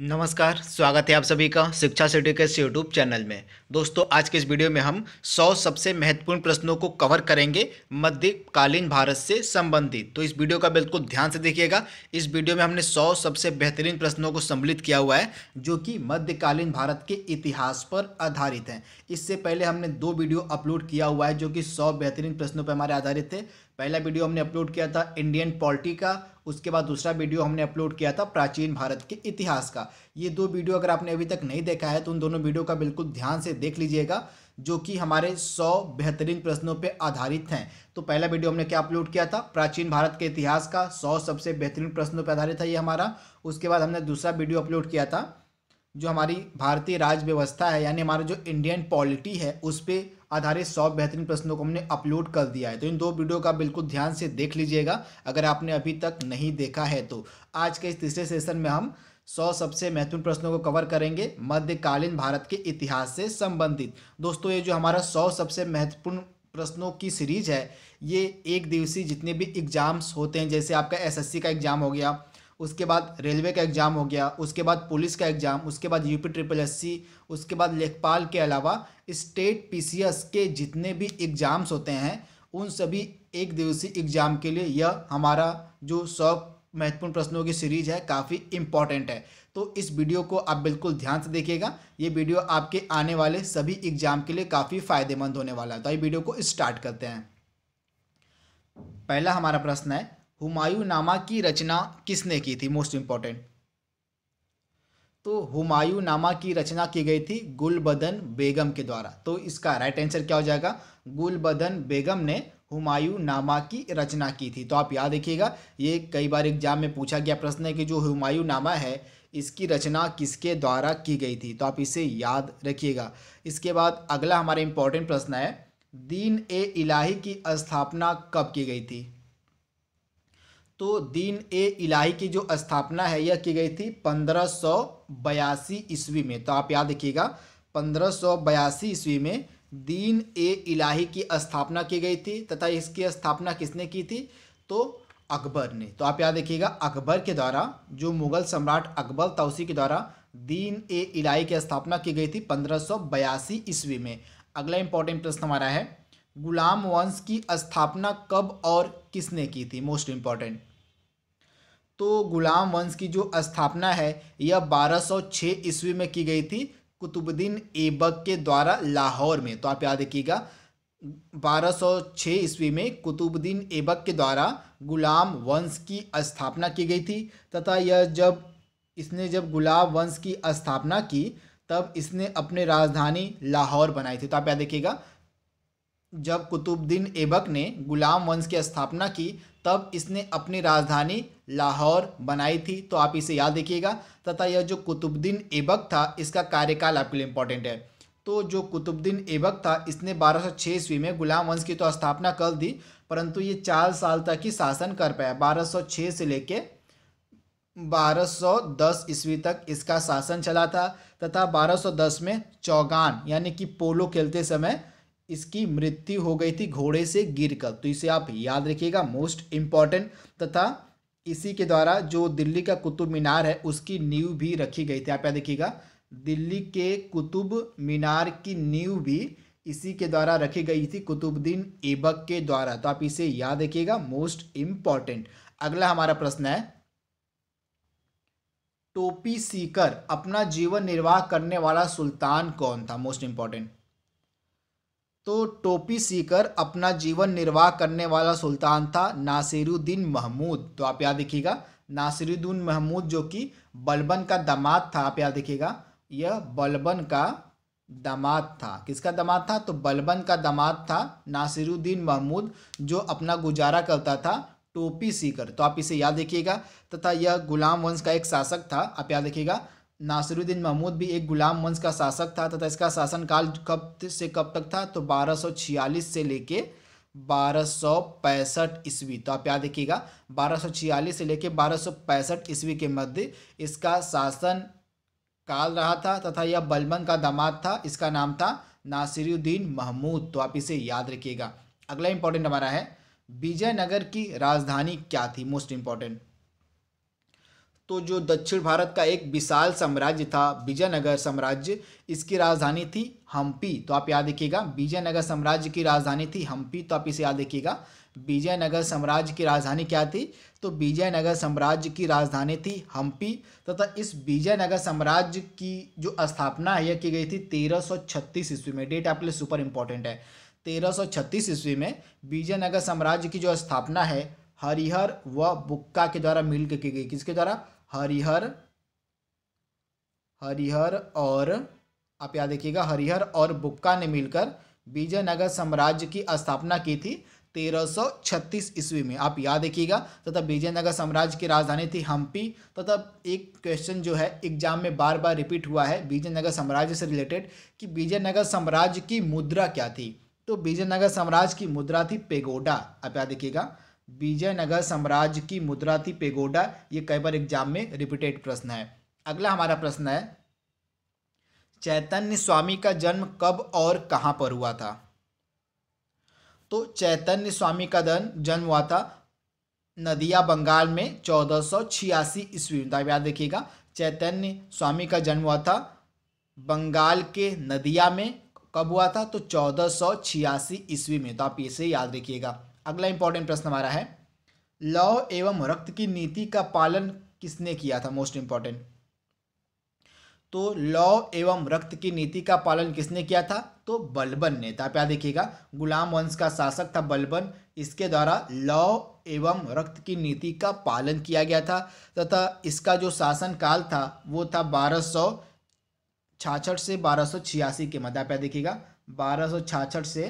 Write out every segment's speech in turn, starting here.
नमस्कार स्वागत है आप सभी का शिक्षा सिटी के यूट्यूब चैनल में दोस्तों आज के इस वीडियो में हम 100 सबसे महत्वपूर्ण प्रश्नों को कवर करेंगे मध्यकालीन भारत से संबंधित तो इस वीडियो का बिल्कुल ध्यान से देखिएगा इस वीडियो में हमने 100 सबसे बेहतरीन प्रश्नों को सम्मिलित किया हुआ है जो कि मध्यकालीन भारत के इतिहास पर आधारित हैं इससे पहले हमने दो वीडियो अपलोड किया हुआ है जो कि सौ बेहतरीन प्रश्नों पर हमारे आधारित थे पहला वीडियो हमने अपलोड किया था इंडियन पॉलिटी का उसके बाद दूसरा वीडियो हमने अपलोड किया था प्राचीन भारत के इतिहास का ये दो वीडियो अगर आपने अभी तक नहीं देखा है तो उन दोनों वीडियो का बिल्कुल ध्यान से देख लीजिएगा जो कि हमारे सौ बेहतरीन प्रश्नों पर आधारित हैं तो पहला वीडियो हमने क्या अपलोड किया था प्राचीन भारत के इतिहास का सौ सबसे बेहतरीन प्रश्नों पर आधारित था ये हमारा उसके बाद हमने दूसरा वीडियो अपलोड किया था जो हमारी भारतीय राज्य व्यवस्था है यानी हमारा जो इंडियन पॉलिटी है उस पर आधारित सौ बेहतरीन प्रश्नों को हमने अपलोड कर दिया है तो इन दो वीडियो का बिल्कुल ध्यान से देख लीजिएगा अगर आपने अभी तक नहीं देखा है तो आज के इस तीसरे सेशन में हम सौ सबसे महत्वपूर्ण प्रश्नों को कवर करेंगे मध्यकालीन भारत के इतिहास से संबंधित दोस्तों ये जो हमारा सौ सबसे महत्वपूर्ण प्रश्नों की सीरीज है ये एक दिवसीय जितने भी एग्जाम्स होते हैं जैसे आपका एसएससी का एग्जाम हो गया उसके बाद रेलवे का एग्ज़ाम हो गया उसके बाद पुलिस का एग्ज़ाम उसके बाद यूपी ट्रिपल एस सी उसके बाद लेखपाल के अलावा स्टेट पीसीएस के जितने भी एग्ज़ाम्स होते हैं उन सभी एक दिवसीय एग्ज़ाम के लिए यह हमारा जो सौ महत्वपूर्ण प्रश्नों की सीरीज है काफ़ी इंपॉर्टेंट है तो इस वीडियो को आप बिल्कुल ध्यान से देखिएगा ये वीडियो आपके आने वाले सभी एग्जाम के लिए काफ़ी फ़ायदेमंद होने वाला है तो ये वीडियो को स्टार्ट करते हैं पहला हमारा प्रश्न है हुमायूं नामा की रचना किसने की थी मोस्ट इम्पॉर्टेंट तो हुमायूं नामा की रचना की गई थी गुलबदन बेगम के द्वारा तो इसका राइट आंसर क्या हो जाएगा गुलबदन बेगम ने हुमायूं नामा की रचना की थी तो आप याद रखिएगा ये कई बार एग्जाम में पूछा गया प्रश्न है कि जो हुमायूं नामा है इसकी रचना किसके द्वारा की गई थी तो आप इसे याद रखिएगा इसके बाद अगला हमारा इम्पोर्टेंट प्रश्न है दीन ए इलाही की स्थापना कब की गई थी तो दीन ए इलाही की जो स्थापना है यह की गई थी पंद्रह सौ बयासी ईस्वी में तो आप याद रखिएगा पंद्रह सौ बयासी ईस्वी में दीन ए इलाही की स्थापना की गई थी तथा इसकी स्थापना किसने की थी तो अकबर ने तो आप याद रखिएगा अकबर के द्वारा जो मुगल सम्राट अकबर था उसी के द्वारा दीन ए इलाही की स्थापना की गई थी पंद्रह सौ बयासी ईस्वी में अगला इंपॉर्टेंट प्रश्न हमारा है गुलाम वंश की स्थापना कब और किसने की थी मोस्ट इम्पॉर्टेंट तो गुलाम वंश की जो स्थापना है यह 1206 ईस्वी में की गई थी कुतुबुद्दीन ऐबक के द्वारा लाहौर में तो आप याद रखिएगा 1206 ईस्वी में कुतुबुद्दीन ऐबक के द्वारा गुलाम वंश की स्थापना की गई थी तथा यह जब इसने जब गुलाम वंश की स्थापना की तब इसने अपने राजधानी लाहौर बनाई थी तो आप याद देखिएगा जब कुतुबुद्दीन ऐबक ने गुलाम वंश की स्थापना की तब इसने अपनी राजधानी लाहौर बनाई थी तो आप इसे याद रखिएगा तथा यह जो कुतुबुद्दीन ऐबक था इसका कार्यकाल आपके लिए इम्पोर्टेंट है तो जो कुतुबुद्दीन ऐबक था इसने 1206 ईस्वी में गुलाम वंश की तो स्थापना कर दी परंतु ये चार साल तक ही शासन कर पाया 1206 से लेके 1210 ईस्वी तक इसका शासन चला था तथा 1210 में चौगान यानी कि पोलो खेलते समय इसकी मृत्यु हो गई थी घोड़े से गिरकर तो इसे आप याद रखिएगा मोस्ट इम्पॉर्टेंट तथा इसी के द्वारा जो दिल्ली का कुतुब मीनार है उसकी नींव भी रखी गई थी आप याद देखिएगा दिल्ली के कुतुब मीनार की नींव भी इसी के द्वारा रखी गई थी कुतुबुद्दीन ऐबक के द्वारा तो आप इसे याद रखिएगा मोस्ट इम्पॉर्टेंट अगला हमारा प्रश्न है टोपी सीकर अपना जीवन निर्वाह करने वाला सुल्तान कौन था मोस्ट इम्पॉर्टेंट तो टोपी सीकर अपना जीवन निर्वाह करने वाला सुल्तान था नासिरुद्दीन महमूद तो आप याद देखिएगा नासिरुद्दीन महमूद जो कि बलबन का दामाद था आप याद देखिएगा यह बलबन का दामाद था किसका दामाद था तो बलबन का दामाद था नासिरुद्दीन महमूद जो अपना गुजारा करता था टोपी सीकर तो आप इसे याद देखिएगा तथा यह गुलाम वंश का एक शासक था आप याद देखिएगा नासिरुद्दीन महमूद भी एक गुलाम वंश का शासक था तथा इसका शासनकाल कब से कब तक था तो 1246 से लेके बारह सौ पैंसठ ईस्वी तो आप याद रखिएगा बारह सौ छियालीस से लेकर बारह सौ पैंसठ ईस्वी के मध्य इसका शासन काल रहा था तथा यह बलबन का दामाद था इसका नाम था नासिरुद्दीन महमूद तो आप इसे याद रखिएगा अगला इंपॉर्टेंट हमारा है विजयनगर की राजधानी क्या थी मोस्ट इंपॉर्टेंट तो जो दक्षिण भारत का एक विशाल साम्राज्य था विजयनगर साम्राज्य इसकी राजधानी थी हम्पी तो आप याद रखिएगा विजयनगर साम्राज्य की राजधानी थी हम्पी तो आप इसे याद रखिएगा विजयनगर साम्राज्य की राजधानी क्या थी तो विजयनगर साम्राज्य की राजधानी थी हम्पी तथा तो इस विजयनगर साम्राज्य की जो स्थापना है यह की गई थी तेरह सौ छत्तीस ईस्वी में डेट आपके लिए सुपर इंपॉर्टेंट है तेरह सौ छत्तीस ईस्वी में विजयनगर साम्राज्य की जो स्थापना है हरिहर व बुक्का के द्वारा मिलकर की गई किसके द्वारा हरिहर हरिहर और आप याद देखिएगा हरिहर और बुक्का ने मिलकर विजयनगर साम्राज्य की स्थापना की थी 1336 ईस्वी में आप याद देखिएगा तथा विजयनगर साम्राज्य की राजधानी थी हम्पी तथा एक क्वेश्चन जो है एग्जाम में बार बार रिपीट हुआ है विजयनगर साम्राज्य से रिलेटेड कि विजयनगर साम्राज्य की मुद्रा क्या थी तो विजयनगर साम्राज्य की मुद्रा थी पेगोडा आप याद देखिएगा विजयनगर साम्राज्य की मुद्रा थी पेगोडा ये कई बार एग्जाम में रिपीटेड प्रश्न है अगला हमारा प्रश्न है चैतन्य स्वामी का जन्म कब और कहाँ पर हुआ था तो चैतन्य स्वामी का जन्म हुआ था नदिया बंगाल में चौदह सौ छियासी ईस्वी याद रखिएगा चैतन्य स्वामी का जन्म हुआ था बंगाल के नदिया में कब हुआ था तो चौदह सौ छियासी ईस्वी में तो आप इसे याद रखिएगा अगला इंपॉर्टेंट प्रश्न हमारा है लौ एवं रक्त की नीति का पालन किसने किया था मोस्ट इंपॉर्टेंट तो लौ एवं रक्त की नीति का पालन किसने किया था तो बलबन ने था तो आप देखिएगा गुलाम वंश का शासक था बलबन इसके द्वारा लौ एवं रक्त की नीति का पालन किया गया था तथा इसका जो शासन काल था वो था बारह सौ छाछठ से बारह सौ छियासी के मध्य आप देखिएगा बारह सौ छाछठ से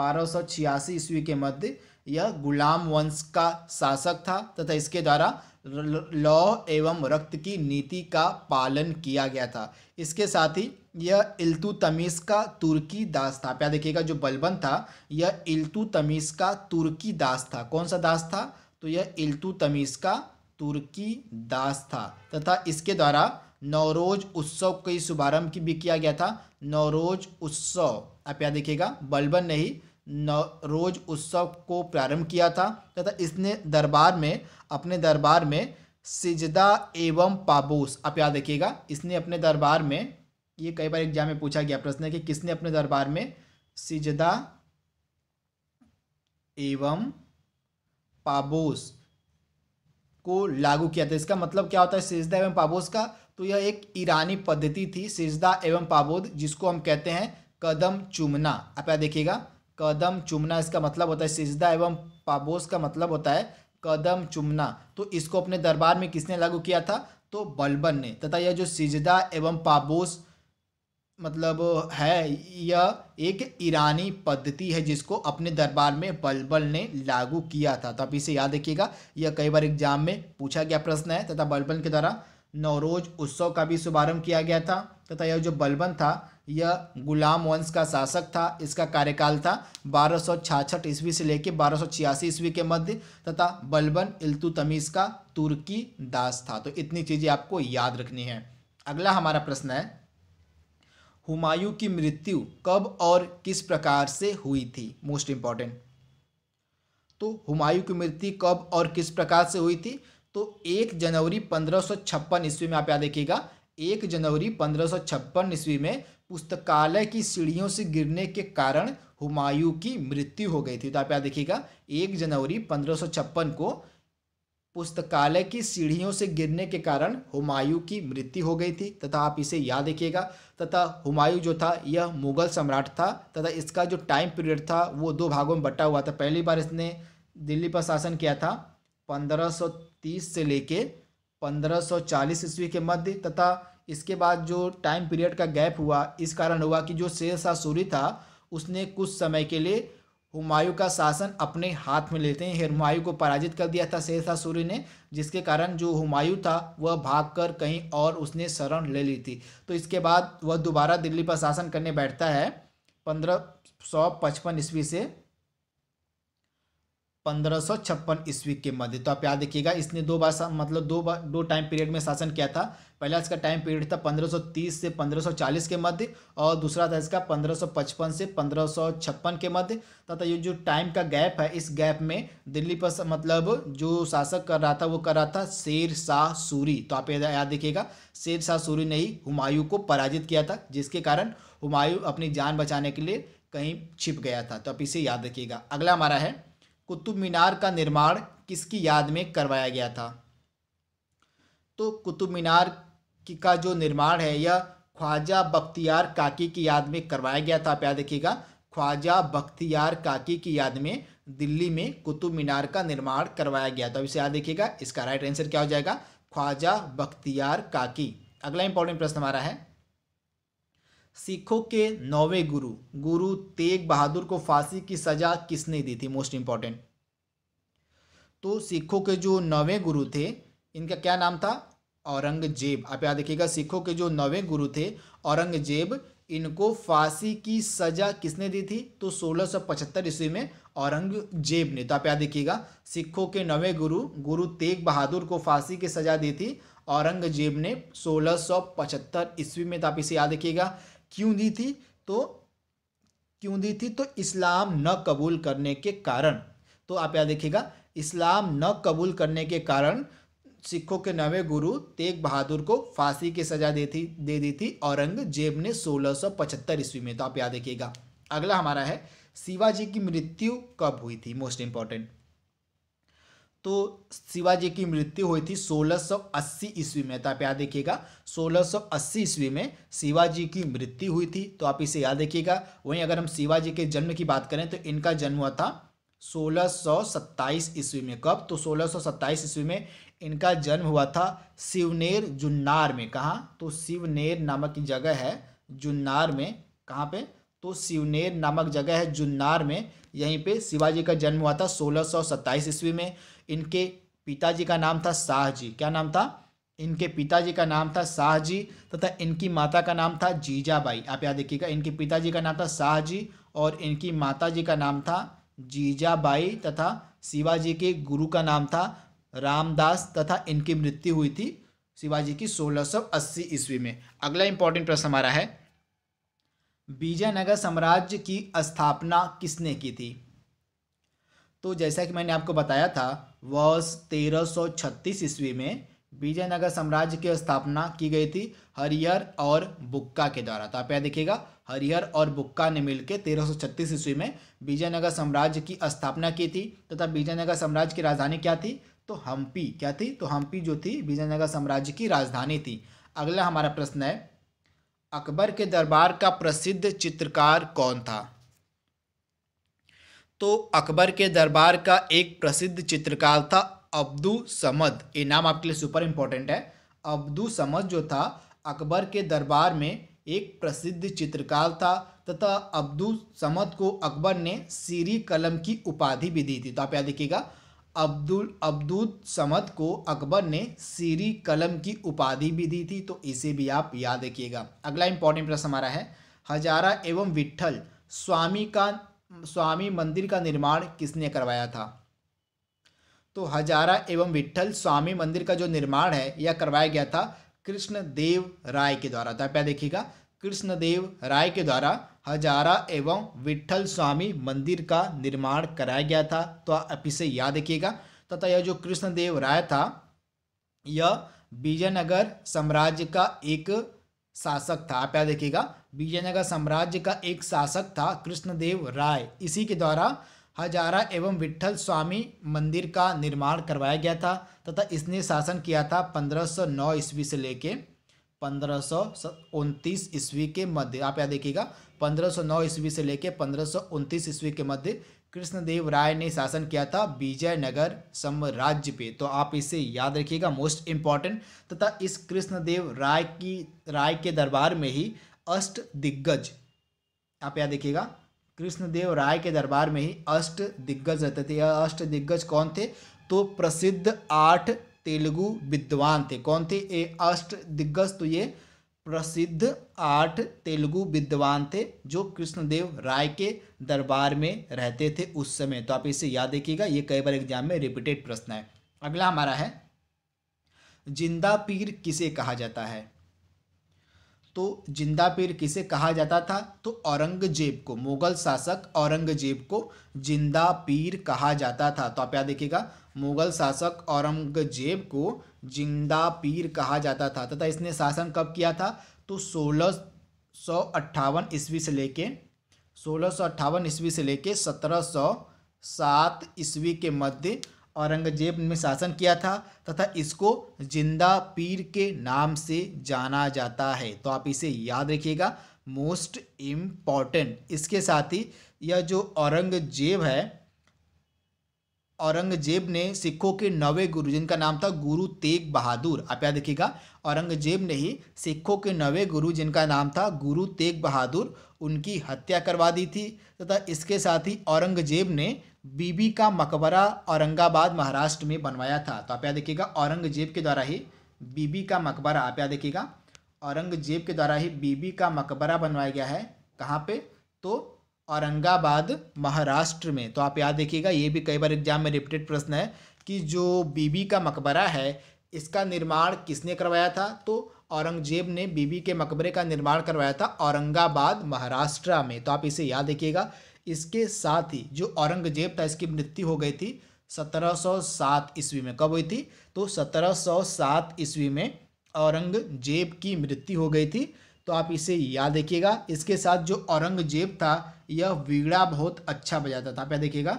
बारह सौ छियासी ईस्वी के मध्य यह गुलाम वंश का शासक था तथा इसके द्वारा लौह एवं रक्त की नीति का पालन किया गया था इसके साथ ही यह इल्तु तमीज़ का तुर्की दास था प्या देखिएगा जो बलबन था यह इल्तु तमीज़ का तुर्की दास था कौन सा दास था तो यह इल्तु तमीज़ का तुर्की दास था तथा इसके द्वारा नवरोज उत्सव के शुभारंभ की भी किया गया था नवरोज उत्सव आप यहाँ देखिएगा बलबन नहीं नवरोज उत्सव को प्रारंभ किया था तथा इसने दरबार में अपने दरबार में सिजदा एवं पाबूस आप याद रखिएगा इसने अपने दरबार में ये कई बार एग्जाम में पूछा गया प्रश्न है कि किसने अपने दरबार में सिजदा एवं पाबूस को लागू किया था इसका मतलब क्या होता है सिजदा एवं पाबूस का तो यह एक ईरानी पद्धति थी सिजदा एवं पाबोद जिसको हम कहते हैं कदम चूमना आप याद देखिएगा कदम चुमना इसका मतलब होता है सिजदा एवं पाबोस का मतलब होता है कदम चुमना तो इसको अपने दरबार में किसने लागू किया था तो बलबन ने तथा यह जो सिजदा एवं पाबोस मतलब है यह एक ईरानी पद्धति है जिसको अपने दरबार में बलबल ने लागू किया था तो आप इसे याद रखिएगा यह कई बार एग्जाम में पूछा गया प्रश्न है तथा बलबन के द्वारा नवरोज उत्सव का भी शुभारंभ किया गया था तथा यह जो बलबन था यह गुलाम वंश का शासक था इसका कार्यकाल था बारह सौ छाछठ ईस्वी से लेकर बारह सौ छियासी ईस्वी के मध्य तथा बलबन तमीज का तुर्की दास था तो इतनी चीज़ें आपको याद रखनी है अगला हमारा प्रश्न है हुमायूं की मृत्यु कब और किस प्रकार से हुई थी मोस्ट इम्पॉर्टेंट तो हुमायूं की मृत्यु कब और किस प्रकार से हुई थी तो एक जनवरी पंद्रह सौ छप्पन ईस्वी में आप याद देखिएगा एक जनवरी पंद्रह सौ छप्पन ईस्वी में पुस्तकालय की सीढ़ियों से गिरने के कारण हुमायूं की मृत्यु हो गई थी तो आप याद देखिएगा एक जनवरी पंद्रह को पुस्तकालय की सीढ़ियों से गिरने के कारण हुमायूं की मृत्यु हो गई थी तथा आप इसे याद देखिएगा तथा हुमायूं जो था यह मुगल सम्राट था तथा इसका जो टाइम पीरियड था वो दो भागों में बटा हुआ था पहली बार इसने दिल्ली पर शासन किया था 1530 से लेके 1540 ईस्वी के मध्य तथा इसके बाद जो टाइम पीरियड का गैप हुआ इस कारण हुआ कि जो शेर शाह सूरी था उसने कुछ समय के लिए हुमायूं का शासन अपने हाथ में लेते हैं हुमायूं को पराजित कर दिया था शेर शाह सूरी ने जिसके कारण जो हुमायूं था वह भागकर कहीं और उसने शरण ले ली थी तो इसके बाद वह दोबारा दिल्ली पर शासन करने बैठता है पंद्रह सौ पचपन ईस्वी से पंद्रह ईस्वी के मध्य तो आप याद रखिएगा इसने दो बार मतलब दो बार दो टाइम पीरियड में शासन किया था पहला इसका टाइम पीरियड था 1530 से 1540 के मध्य और दूसरा था इसका 1555 से 1556 के मध्य तथा ये जो टाइम का गैप है इस गैप में दिल्ली पर मतलब जो शासक कर रहा था वो कर रहा था शेर शाह सूरी तो आप याद देखिएगा शेर शाह सूरी ने ही हुमायूं को पराजित किया था जिसके कारण हुमायूं अपनी जान बचाने के लिए कहीं छिप गया था तो आप इसे याद रखिएगा अगला हमारा है कुतुब मीनार का निर्माण किसकी याद में करवाया गया था तो कुतुब मीनार का जो निर्माण है यह ख्वाजा बख्तियार काकी की याद में करवाया गया था आप याद देखिएगा ख्वाजा बख्तियार काकी की याद में दिल्ली में कुतुब मीनार का निर्माण करवाया गया था इसे याद देखिएगा इसका राइट आंसर क्या हो जाएगा ख्वाजा बख्तियार काकी अगला इंपॉर्टेंट प्रश्न हमारा है सिखों के नौवे गुरु गुरु तेग बहादुर को फांसी की सज़ा किसने दी थी मोस्ट इंपॉर्टेंट तो सिखों के जो नौवे गुरु थे इनका क्या नाम था औरंगजेब आप याद देखिएगा सिखों के जो नौवे गुरु थे औरंगजेब इनको फांसी की सज़ा किसने दी थी तो 1675 ईस्वी में औरंगजेब ने तो आप याद देखिएगा सिखों के नवे गुरु गुरु तेग बहादुर को फांसी की सज़ा दी थी औरंगजेब ने 1675 ईस्वी में तो आप इसे याद देखिएगा क्यों दी थी तो क्यों दी थी तो इस्लाम न कबूल करने के कारण तो आप याद देखिएगा इस्लाम न कबूल करने के कारण सिखों के नवे गुरु तेग बहादुर को फांसी की सजा दे थी दे दी थी औरंगजेब ने 1675 ईस्वी में तो आप याद देखिएगा अगला हमारा है शिवाजी की मृत्यु कब हुई थी मोस्ट इंपॉर्टेंट तो शिवाजी की मृत्यु हुई थी 1680 ईस्वी में तो आप याद देखिएगा 1680 ईस्वी में शिवाजी की मृत्यु हुई थी तो आप इसे याद देखिएगा वहीं अगर हम शिवाजी के जन्म की बात करें तो इनका जन्म हुआ था 1627 ईस्वी में कब तो 1627 ईस्वी में इनका जन्म हुआ था शिवनेर जुन्नार में कहाँ तो शिवनेर नामक जगह है जुन्नार में कहाँ पे तो शिवनेर नामक जगह है जुन्नार में यहीं पे शिवाजी का जन्म हुआ था सोलह ईस्वी में इनके पिताजी का नाम था शाहजी क्या नाम था इनके पिताजी का नाम था शाहजी तथा इनकी माता का नाम था जीजाबाई आप याद देखिएगा इनके पिताजी का नाम था शाहजी और इनकी माताजी का नाम था जीजाबाई तथा शिवाजी के गुरु का नाम था रामदास तथा इनकी मृत्यु हुई थी शिवाजी की 1680 ईस्वी में अगला इंपॉर्टेंट प्रश्न हमारा है विजयनगर साम्राज्य की स्थापना किसने की थी तो जैसा कि मैंने आपको बताया था वर्ष तेरह ईस्वी में विजयनगर साम्राज्य की स्थापना की गई थी हरिहर और बुक्का के द्वारा तो आप याद देखिएगा हरिहर और बुक्का ने मिलकर 1336 ईस्वी में विजयनगर साम्राज्य की स्थापना की थी तथा तो विजयनगर साम्राज्य की राजधानी क्या थी तो हम्पी क्या थी तो हम्पी जो थी विजयनगर साम्राज्य की राजधानी थी अगला हमारा प्रश्न है अकबर के दरबार का प्रसिद्ध चित्रकार कौन था तो अकबर के दरबार का एक प्रसिद्ध चित्रकार था अब्दू समद ये नाम आपके लिए सुपर इम्पोर्टेंट है अब्दू समद जो था अकबर के दरबार में एक प्रसिद्ध चित्रकार था तथा अब्दुल समद को अकबर ने सीरी कलम की उपाधि भी दी थी तो आप याद देखिएगा अब्दुल अब्दुल समद को अकबर ने सीरी कलम की उपाधि भी दी थी तो इसे भी आप याद रखिएगा अगला इंपॉर्टेंट प्रश्न हमारा है हजारा एवं विट्ठल स्वामी का हम्म। स्वामी मंदिर का निर्माण किसने करवाया था तो हजारा एवं विठल स्वामी मंदिर का जो निर्माण है यह करवाया गया था कृष्णदेव राय के द्वारा तो आप देखिएगा कृष्णदेव राय के द्वारा हजारा एवं विठल स्वामी मंदिर का निर्माण कराया गया था तो आप इसे याद देखिएगा तथा यह जो कृष्णदेव राय था यह विजयनगर साम्राज्य का एक शासक था आप यहाँ देखिएगा विजयनगर साम्राज्य का एक शासक था कृष्णदेव राय इसी के द्वारा हजारा एवं विठल स्वामी मंदिर का निर्माण करवाया गया था तथा इसने शासन किया था 1509 ईस्वी से लेके पंद्रह ईस्वी के मध्य आप याद देखिएगा 1509 ईस्वी से लेके पंद्रह ईस्वी के मध्य कृष्णदेव राय ने शासन किया था विजयनगर साम्राज्य पे तो आप इसे याद रखिएगा मोस्ट इम्पॉर्टेंट तथा इस कृष्णदेव राय की राय के दरबार में ही अष्ट दिग्गज आप याद देखिएगा कृष्णदेव राय के दरबार में ही अष्ट दिग्गज रहते थे यह अष्ट दिग्गज कौन थे तो प्रसिद्ध आठ तेलुगु विद्वान थे कौन थे ये अष्ट दिग्गज तो ये प्रसिद्ध आठ तेलुगु विद्वान थे जो कृष्णदेव राय के दरबार में रहते थे उस समय तो आप इसे याद रखिएगा ये कई बार एग्जाम में रिपीटेड प्रश्न है अगला हमारा है जिंदा पीर किसे कहा जाता है तो जिंदा पीर किसे कहा जाता था तो औरंगजेब को मुगल शासक औरंगजेब को जिंदा पीर कहा जाता था तो आप याद देखिएगा मुगल शासक औरंगजेब को जिंदा पीर कहा जाता था तथा इसने शासन कब किया था तो सोलह सौ अट्ठावन ईस्वी से लेके सोलह सौ अट्ठावन ईस्वी से लेके सत्रह सौ सात ईस्वी के मध्य औरंगजेब ने शासन किया था तथा इसको जिंदा पीर के नाम से जाना जाता है तो आप इसे याद रखिएगा मोस्ट इम्पॉर्टेंट इसके साथ ही यह जो औरंगजेब है औरंगजेब ने सिखों के नवे गुरु जिनका नाम था गुरु तेग बहादुर आप याद देखिएगा औरंगजेब ने ही सिखों के नवे गुरु जिनका नाम था गुरु तेग बहादुर उनकी हत्या करवा दी थी तथा इसके साथ ही औरंगजेब ने बीबी का मकबरा औरंगाबाद महाराष्ट्र में बनवाया था तो आप याद देखिएगा औरंगजेब के द्वारा ही बीबी का मकबरा आप याद देखिएगा औरंगजेब के द्वारा ही बीबी का मकबरा बनवाया गया है कहाँ पर तो औरंगाबाद महाराष्ट्र में तो आप याद देखिएगा ये भी कई बार एग्जाम में रिपीटेड प्रश्न है कि जो बीबी का मकबरा है इसका निर्माण किसने करवाया था तो औरंगजेब ने बीबी के मकबरे का निर्माण करवाया था औरंगाबाद महाराष्ट्र में तो आप इसे याद देखिएगा इसके साथ ही जो औरंगजेब था इसकी मृत्यु हो गई थी 1707 ईस्वी में कब हुई थी तो 1707 ईस्वी में औरंगजेब की मृत्यु हो गई थी तो आप इसे याद देखिएगा इसके साथ जो औरंगजेब था यह वीड़ा बहुत अच्छा बजाता था आप देखिएगा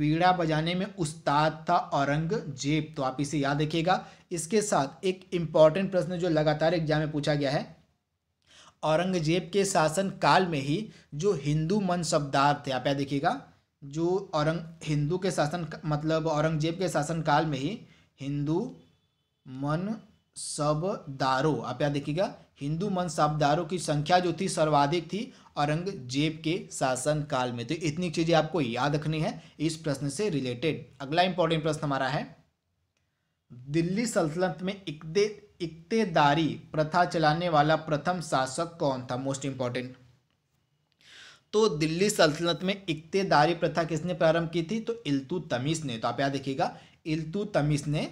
वीड़ा बजाने में उस्ताद था औरंगजेब तो आप इसे याद देखिएगा इसके साथ एक इम्पॉर्टेंट प्रश्न जो लगातार एग्जाम में पूछा गया है औरंगजेब के शासन काल में ही जो हिंदू मन शब्दार थे आप यहाँ देखिएगा जो औरंग हिंदू के शासन मतलब औरंगजेब के शासन काल में ही हिंदू मन सब आप यहाँ देखिएगा हिंदू मनसबदारों की संख्या जो थी सर्वाधिक थी औरंगजेब के शासन काल में तो इतनी चीज़ें आपको याद रखनी है इस प्रश्न से रिलेटेड अगला इंपॉर्टेंट प्रश्न हमारा है दिल्ली सल्तनत में इकते इकतेदारी प्रथा चलाने वाला प्रथम शासक कौन था मोस्ट इंपॉर्टेंट तो दिल्ली सल्तनत में इकतेदारी प्रथा किसने प्रारंभ की थी तो तमीस ने तो आप याद देखिएगा इल्तुतमीस ने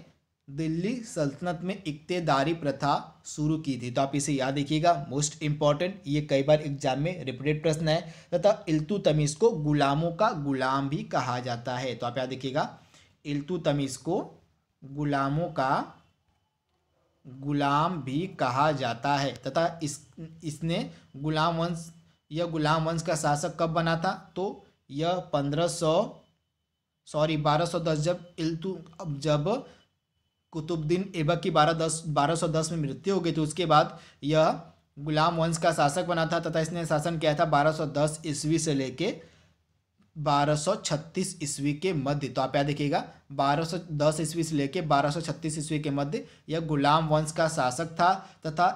दिल्ली सल्तनत में इकतेदारी प्रथा शुरू की थी तो आप इसे याद रखिएगा मोस्ट इंपॉर्टेंट ये कई बार एग्जाम में रिपीटेड प्रश्न है तथा इल्तु तमीज़ को गुलामों का गुलाम भी कहा जाता है तो आप याद देखिएगा इल्तु तमीज़ को गुलामों का गुलाम भी कहा जाता है तथा इस इसने गुलाम वंश यह गुलाम वंश का शासक कब बना था तो यह पंद्रह सौ सॉरी बारह सौ दस जब इल्तु जब कुतुबद्दीन ऐबक की बारह दस बारह सौ दस में मृत्यु हो गई थी उसके बाद यह गुलाम वंश का शासक बना था तथा इसने शासन किया था बारह सौ दस ईस्वी से लेके छत्तीस ईस्वी के मध्य तो आप यहाँ देखिएगा बारह सौ दस ईस्वी से लेके छत्तीस ईस्वी के मध्य यह गुलाम वंश का शासक था तथा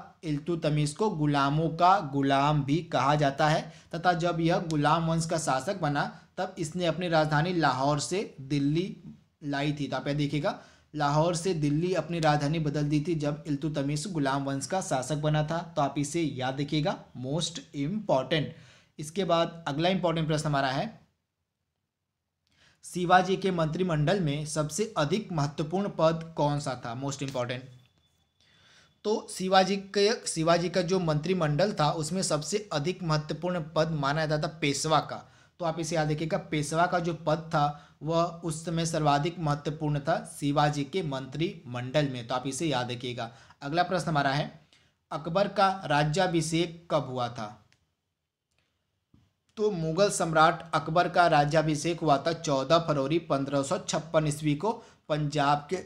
तमीज़ को गुलामों का गुलाम भी कहा जाता है तथा जब यह गुलाम वंश का शासक बना तब इसने अपनी राजधानी लाहौर से दिल्ली लाई थी तो आप यहाँ देखिएगा लाहौर से दिल्ली अपनी राजधानी बदल दी थी जब इल्तुतमिश गुलाम वंश का शासक बना था तो आप इसे याद रखिएगा मोस्ट इम्पॉर्टेंट इसके बाद अगला इम्पॉर्टेंट प्रश्न हमारा है शिवाजी के मंत्रिमंडल में सबसे अधिक महत्वपूर्ण पद कौन सा था मोस्ट इम्पॉर्टेंट तो शिवाजी के शिवाजी का जो मंत्रिमंडल था उसमें सबसे अधिक महत्वपूर्ण पद माना जाता था पेशवा का तो आप इसे याद रखिएगा पेशवा का जो पद था वह उस समय सर्वाधिक महत्वपूर्ण था शिवाजी के मंत्रिमंडल में तो आप इसे याद रखिएगा अगला प्रश्न हमारा है अकबर का राज्याभिषेक कब हुआ था तो मुगल सम्राट अकबर का राज्याभिषेक हुआ था चौदह फरवरी पंद्रह सौ छप्पन ईस्वी को पंजाब के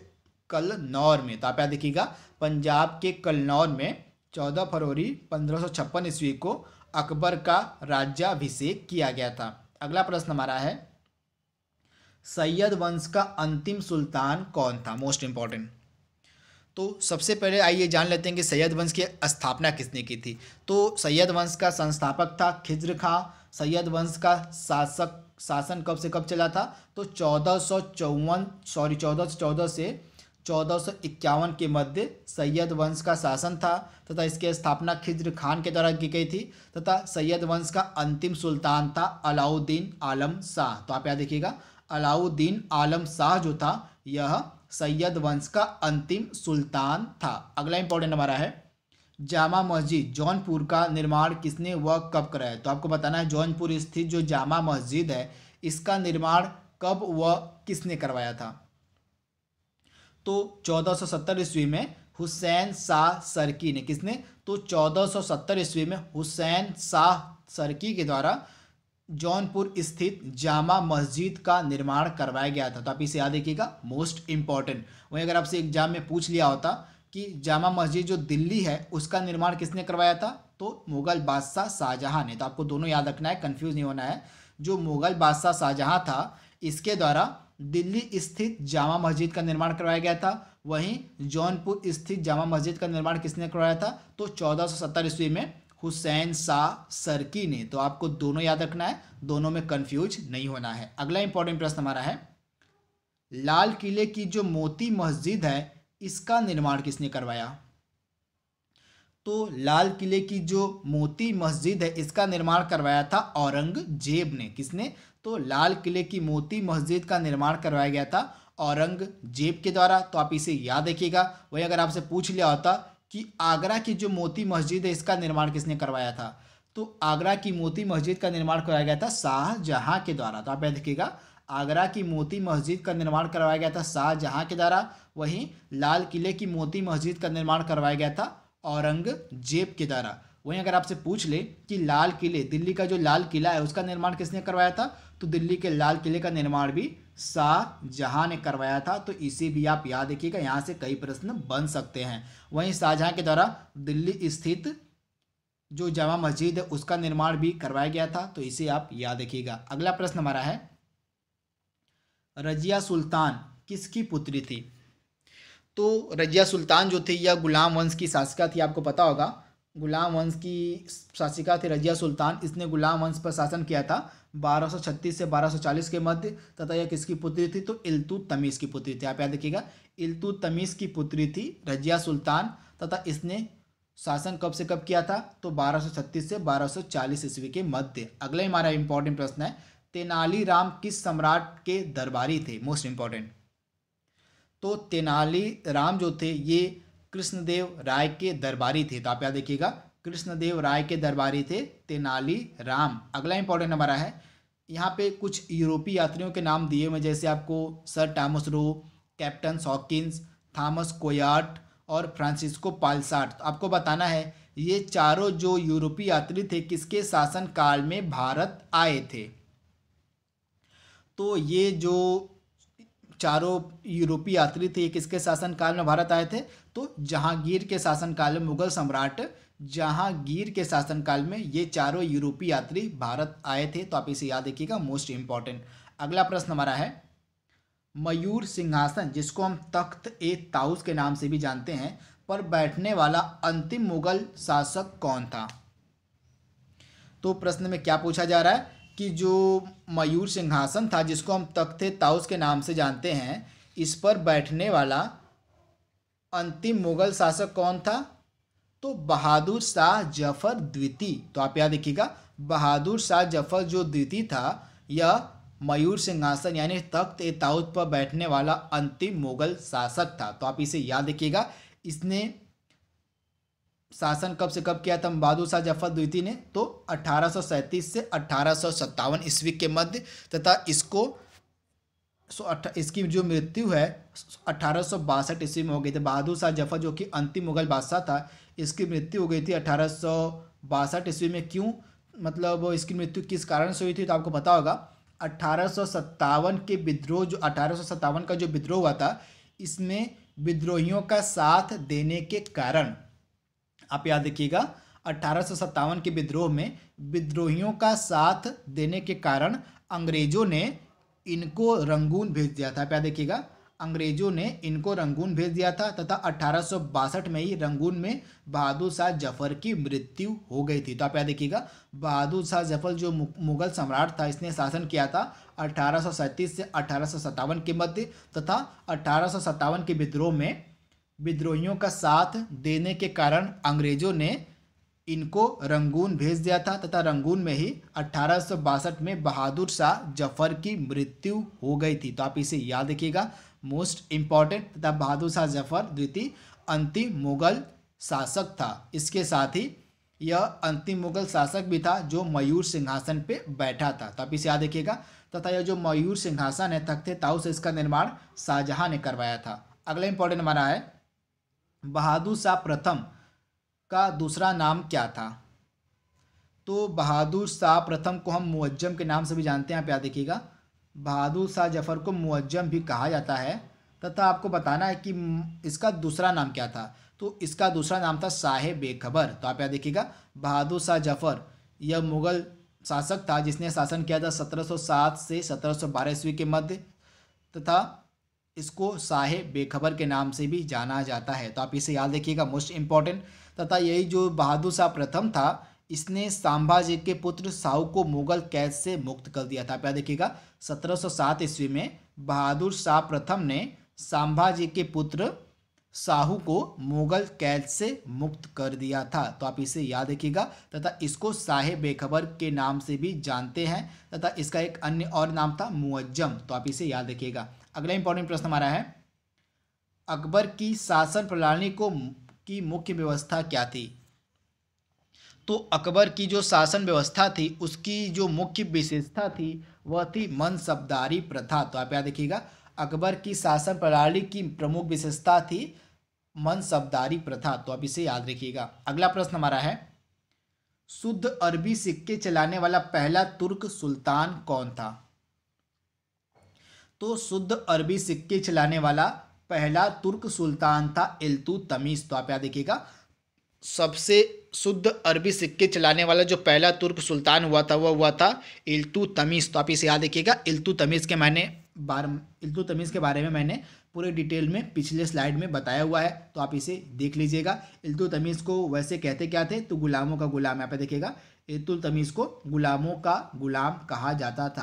कलनौर में तो आप याद देखिएगा पंजाब के कलनौर में चौदह फरवरी पंद्रह सौ छप्पन ईस्वी को अकबर का राज्याभिषेक किया गया था अगला प्रश्न हमारा है सैयद वंश का अंतिम सुल्तान कौन था मोस्ट इम्पॉर्टेंट तो सबसे पहले आइए जान लेते हैं कि सैयद वंश की स्थापना किसने की थी तो सैयद वंश का संस्थापक था खिज्र खां सैयद वंश का शासक शासन कब से कब चला था तो चौदह सौ चौवन सॉरी चौदह सौ चौदह से चौदह सौ इक्यावन के मध्य सैयद वंश का शासन था तथा इसकी स्थापना खिज्र खान के द्वारा की गई थी तथा सैयद वंश का अंतिम सुल्तान था अलाउद्दीन आलम शाह तो आप याद देखिएगा अलाउद्दीन आलम शाह जो था यह सैयद वंश का अंतिम सुल्तान था अगला इंपॉर्टेंट हमारा है जामा मस्जिद जौनपुर का निर्माण किसने व कब कराया तो आपको बताना है जौनपुर स्थित जो जामा मस्जिद है इसका निर्माण कब व किसने करवाया था तो 1470 ईस्वी में हुसैन शाह सरकी ने किसने तो 1470 ईस्वी में हुसैन शाह सरकी के द्वारा जौनपुर स्थित जामा मस्जिद का निर्माण करवाया गया था तो आप इसे याद रखिएगा मोस्ट इंपॉर्टेंट वहीं अगर आपसे एग्जाम में पूछ लिया होता कि जामा मस्जिद जो दिल्ली है उसका निर्माण किसने करवाया था तो मुगल बादशाह शाहजहाँ ने तो आपको दोनों याद रखना है कन्फ्यूज़ नहीं होना है जो मुगल बादशाह शाहजहाँ था इसके द्वारा दिल्ली स्थित जामा मस्जिद का निर्माण करवाया गया था वहीं जौनपुर स्थित जामा मस्जिद का निर्माण किसने करवाया था तो चौदह सौ ईस्वी में हुसैन शाह सरकी ने तो आपको दोनों याद रखना है दोनों में कंफ्यूज नहीं होना है अगला इंपॉर्टेंट प्रश्न हमारा है लाल किले की जो मोती मस्जिद है इसका निर्माण किसने करवाया तो लाल किले की जो मोती मस्जिद है इसका निर्माण करवाया था औरंगजेब ने किसने तो लाल किले की मोती मस्जिद का निर्माण करवाया गया था औरंगजेब के द्वारा तो आप इसे याद रखिएगा वही अगर आपसे पूछ लिया होता कि आगरा की जो मोती मस्जिद है इसका निर्माण किसने करवाया था तो आगरा की मोती मस्जिद का निर्माण करवाया गया था शाहजहाँ के द्वारा तो आप यहाँ देखिएगा आगरा की मोती मस्जिद का निर्माण करवाया गया था शाहजहाँ के द्वारा वहीं लाल किले की मोती मस्जिद का निर्माण करवाया गया था औरंगजेब के द्वारा वहीं अगर आपसे पूछ ले कि लाल किले दिल्ली का जो लाल किला है उसका निर्माण किसने करवाया था तो दिल्ली के लाल किले का निर्माण भी शाहजहां ने करवाया था तो इसे भी आप याद रखिएगा यहाँ से कई प्रश्न बन सकते हैं वहीं शाहजहां के द्वारा दिल्ली स्थित जो जामा मस्जिद है उसका निर्माण भी करवाया गया था तो इसे आप याद रखिएगा अगला प्रश्न हमारा है रजिया सुल्तान किसकी पुत्री थी तो रजिया सुल्तान जो थी यह गुलाम वंश की शासिका थी आपको पता होगा गुलाम वंश की शासिका थी रजिया सुल्तान इसने गुलाम वंश पर शासन किया था 1236 से 1240 के मध्य तथा यह किसकी पुत्री थी तो इल्तु तमीज़ की पुत्री थी आप याद रखिएगा इल्तु तमीज़ की पुत्री थी रजिया सुल्तान तथा इसने शासन कब से कब किया था तो 1236 से 1240 ईस्वी के मध्य अगला हमारा इंपॉर्टेंट प्रश्न है तेनाली राम किस सम्राट के दरबारी थे मोस्ट इम्पॉर्टेंट तो तेनाली राम जो थे ये कृष्णदेव राय के दरबारी थे तो आप याद देखिएगा कृष्णदेव राय के दरबारी थे तेनाली राम अगला इंपॉर्टेंट हमारा है यहाँ पे कुछ यूरोपीय यात्रियों के नाम दिए हुए जैसे आपको सर टामस रो कैप्टन सॉकिंस थॉमस कोयार्ट और फ्रांसिस्को पालसाट तो आपको बताना है ये चारों जो यूरोपीय यात्री थे किसके शासन काल में भारत आए थे तो ये जो चारों यूरोपीय यात्री थे किसके शासनकाल में भारत आए थे तो जहांगीर के शासनकाल में मुगल सम्राट जहांगीर के शासनकाल में ये चारों यूरोपीय यात्री भारत आए थे तो आप इसे याद रखिएगा मोस्ट इंपॉर्टेंट अगला प्रश्न हमारा है मयूर सिंहासन जिसको हम तख्त ए ताउस के नाम से भी जानते हैं पर बैठने वाला अंतिम मुगल शासक कौन था तो प्रश्न में क्या पूछा जा रहा है कि जो मयूर सिंहासन था जिसको हम तख्ते ताउस के नाम से जानते हैं इस पर बैठने वाला अंतिम मुगल शासक कौन था तो बहादुर शाह जफर द्वितीय तो आप याद देखिएगा बहादुर शाह जफर जो द्वितीय था यह मयूर सिंहासन यानी तख्त ए ताउत पर बैठने वाला अंतिम मुगल शासक था तो आप इसे याद देखिएगा इसने शासन कब से कब किया था बहादुर शाह जफर द्वितीय ने तो अठारह से अठारह ईस्वी के मध्य तथा इसको सो इसकी जो मृत्यु है अठारह ईस्वी में हो गई थी बहादुर शाह जफर जो कि अंतिम मुगल बादशाह था इसकी मृत्यु हो गई थी अठारह ईस्वी में क्यों मतलब इसकी मृत्यु किस कारण से हुई थी तो आपको पता होगा अठारह के विद्रोह जो अठारह का जो विद्रोह हुआ था इसमें विद्रोहियों का साथ देने के कारण आप याद रखिएगा अठारह के विद्रोह में विद्रोहियों का साथ देने के कारण अंग्रेजों ने इनको रंगून भेज दिया था आप याद देखिएगा अंग्रेजों ने इनको रंगून भेज दिया था तथा अठारह में ही रंगून में बहादुर शाह जफर की मृत्यु हो गई थी तो आप याद देखिएगा बहादुर शाह जफर जो मुगल सम्राट था इसने शासन किया था अठारह से अठारह के मध्य तथा अठारह के विद्रोह में विद्रोहियों का साथ देने के कारण अंग्रेजों ने इनको रंगून भेज दिया था तथा रंगून में ही अट्ठारह में बहादुर शाह जफर की मृत्यु हो गई थी तो आप इसे याद रखिएगा मोस्ट इम्पॉर्टेंट तथा बहादुर शाह जफर द्वितीय अंतिम मुगल शासक था इसके साथ ही यह अंतिम मुगल शासक भी था जो मयूर सिंहासन पे बैठा था तो आप इसे याद रखिएगा तथा यह जो मयूर सिंहासन है तख्ते ताऊ से इसका निर्माण शाहजहां ने करवाया था अगला इंपॉर्टेंट हमारा है बहादुर शाह प्रथम का दूसरा नाम क्या था तो बहादुर शाह प्रथम को हम मुअज्जम के नाम से भी जानते हैं आप याद देखिएगा बहादुर शाह जफ़र को मुअज्जम भी कहा जाता है तथा आपको बताना है कि इसका दूसरा नाम क्या था तो इसका दूसरा नाम था शाह बेखबर तो आप याद देखिएगा बहादुर शाह जफ़र यह मुग़ल शासक था जिसने शासन किया था 1707 से 1712 ईस्वी के मध्य तथा इसको साहे बेखबर के नाम से भी जाना जाता है तो आप इसे याद रखिएगा मोस्ट इम्पॉर्टेंट तथा यही जो बहादुर शाह प्रथम था इसने सांभाजी के पुत्र साहू को मुगल कैद से मुक्त कर दिया था आप याद देखिएगा 1707 ईस्वी में बहादुर शाह प्रथम ने सांभाजी के पुत्र साहू को मुगल कैद से मुक्त कर दिया था तो आप इसे याद रखिएगा तथा इसको साहे बेखबर के नाम से भी जानते हैं तथा इसका एक अन्य और नाम था मुअज्जम तो आप इसे याद रखिएगा अगला इंपॉर्टेंट प्रश्न हमारा है अकबर की शासन प्रणाली को की मुख्य व्यवस्था क्या थी तो अकबर की जो शासन व्यवस्था थी उसकी जो मुख्य विशेषता थी वह थी मनसबदारी प्रथा तो आप याद रखिएगा अकबर की शासन प्रणाली की प्रमुख विशेषता थी मनसबदारी प्रथा तो आप इसे याद रखिएगा अगला प्रश्न हमारा है शुद्ध अरबी सिक्के चलाने वाला पहला तुर्क सुल्तान कौन था तो शुद्ध अरबी सिक्के चलाने वाला पहला तुर्क सुल्तान था इल्तु तमीज तो आप याद देखिएगा सबसे शुद्ध अरबी सिक्के चलाने वाला जो पहला तुर्क सुल्तान हुआ था वह हुआ था इल्तु तमीज़ तो आप इसे याद देखिएगा इल्तु तमीज़ के मैंने बार इल्तु तमीज़ के बारे में मैंने पूरे डिटेल में पिछले स्लाइड में बताया हुआ है तो आप इसे देख लीजिएगा तमीज को वैसे कहते क्या थे तो गुलामों का गुलाम यहाँ पे देखिएगा तमीज़ को गुलामों का गुलाम कहा जाता था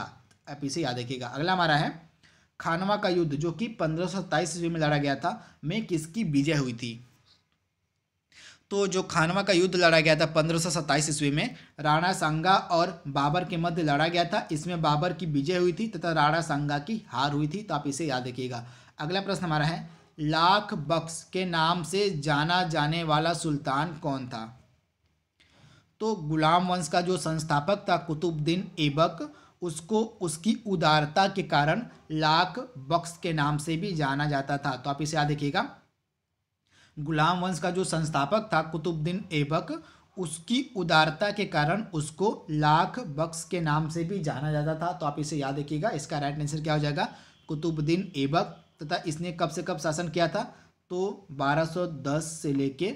आप इसे याद रखिएगा अगला हमारा है खानवा का युद्ध जो कि पंद्रह सौ ईस्वी में लड़ा गया था में किसकी विजय हुई थी तो जो खानवा का युद्ध लड़ा गया था पंद्रह सौ ईस्वी में राणा सांगा और बाबर के मध्य लड़ा गया था इसमें बाबर की विजय हुई थी तथा राणा सांगा की हार हुई थी तो आप इसे याद रखिएगा अगला प्रश्न हमारा है लाख बक्स के नाम से जाना जाने वाला सुल्तान कौन था तो गुलाम वंश का जो संस्थापक था कुतुबुद्दीन ऐबक उसको उसकी उदारता के कारण लाख बक्स के नाम से भी जाना जाता था तो आप इसे याद देखिएगा गुलाम वंश का जो संस्थापक था कुतुबुद्दीन ऐबक उसकी उदारता के कारण उसको लाख बक्स के नाम से भी जाना जाता था तो आप इसे याद देखिएगा इसका राइट आंसर क्या हो जाएगा कुतुबुद्दीन ऐबक तथा इसने कब से कब शासन किया था तो 1210 से लेके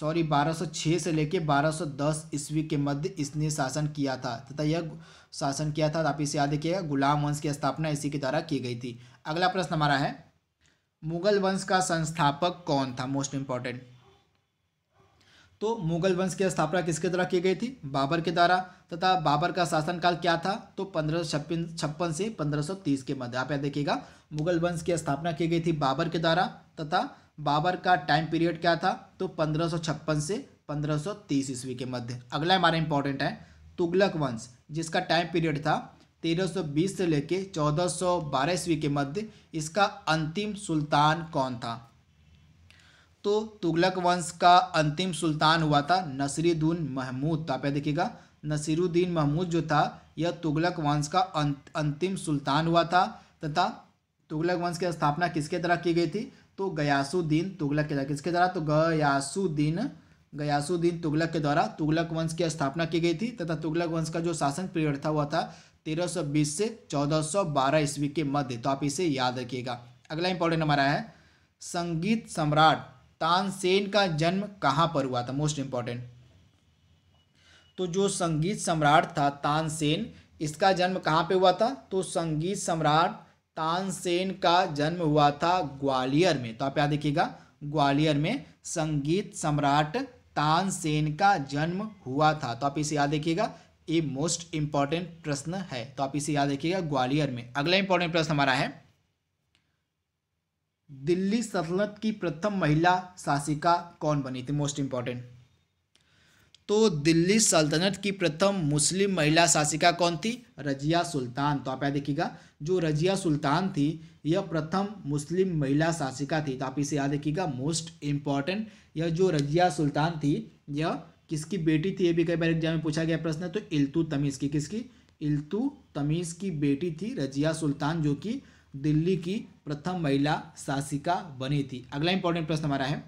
सॉरी 1206 से लेके 1210 ईस्वी के मध्य इसने शासन किया था तथा यह शासन किया था आप इसे याद रखिएगा गुलाम वंश की स्थापना इसी के द्वारा की गई थी अगला प्रश्न हमारा है मुगल वंश का संस्थापक कौन था मोस्ट इम्पॉर्टेंट तो मुगल वंश की स्थापना किसके द्वारा की गई थी बाबर के द्वारा तथा बाबर का शासनकाल क्या था तो पंद्रह छप्पन से पंद्रह के मध्य आप याद देखिएगा मुगल वंश की स्थापना की गई थी बाबर के द्वारा तथा बाबर का टाइम पीरियड क्या था तो पंद्रह से पंद्रह ईस्वी के मध्य अगला हमारा इंपॉर्टेंट है तुगलक वंश जिसका टाइम पीरियड था 1320 से सौ 1412 ईस्वी के मध्य इसका अंतिम सुल्तान कौन था तो तुगलक वंश का अंतिम सुल्तान हुआ था नसरुद्दीन महमूद तो आप देखिएगा नसीरुद्दीन महमूद जो था यह तुगलक वंश का अंत, अंतिम सुल्तान हुआ था तथा तुगलक वंश की स्थापना किसके द्वारा की गई थी तो गयासुद्दीन तुगलक के द्वारा किसके द्वारा तो गयासुद्दीन गयासुद्दीन तुगलक के द्वारा तुगलक वंश की स्थापना की गई थी तथा तुगलक वंश का जो शासन पीरियड था वह था 1320 से 1412 ईस्वी के मध्य तो आप इसे याद रखिएगा अगला इंपॉर्टेंट हमारा है संगीत सम्राट तानसेन का जन्म कहाँ पर हुआ था मोस्ट इंपॉर्टेंट तो जो संगीत सम्राट था तानसेन इसका जन्म कहाँ पे हुआ था तो संगीत सम्राट तानसेन का जन्म हुआ था ग्वालियर में तो आप याद देखिएगा ग्वालियर में संगीत सम्राट तानसेन का जन्म हुआ था तो आप इसे याद देखिएगा ये मोस्ट इंपॉर्टेंट प्रश्न है तो आप इसे याद देखिएगा ग्वालियर में अगला इंपॉर्टेंट प्रश्न हमारा है दिल्ली सल्तनत की प्रथम महिला शासिका कौन बनी थी मोस्ट इंपॉर्टेंट तो दिल्ली सल्तनत की प्रथम मुस्लिम महिला शासिका कौन थी रजिया सुल्तान तो आप याद देखिएगा जो रजिया सुल्तान थी यह प्रथम मुस्लिम महिला शासिका थी तो आप इसे याद रखिएगा मोस्ट इम्पॉर्टेंट यह जो रजिया सुल्तान थी यह किसकी बेटी थी ये भी कई बार एग्जाम में पूछा गया प्रश्न है तो इल्तु तमीज़ की किसकी इल्तु तमीज़ की बेटी थी रजिया सुल्तान जो कि दिल्ली की प्रथम महिला शासिका बनी थी अगला इंपॉर्टेंट प्रश्न हमारा है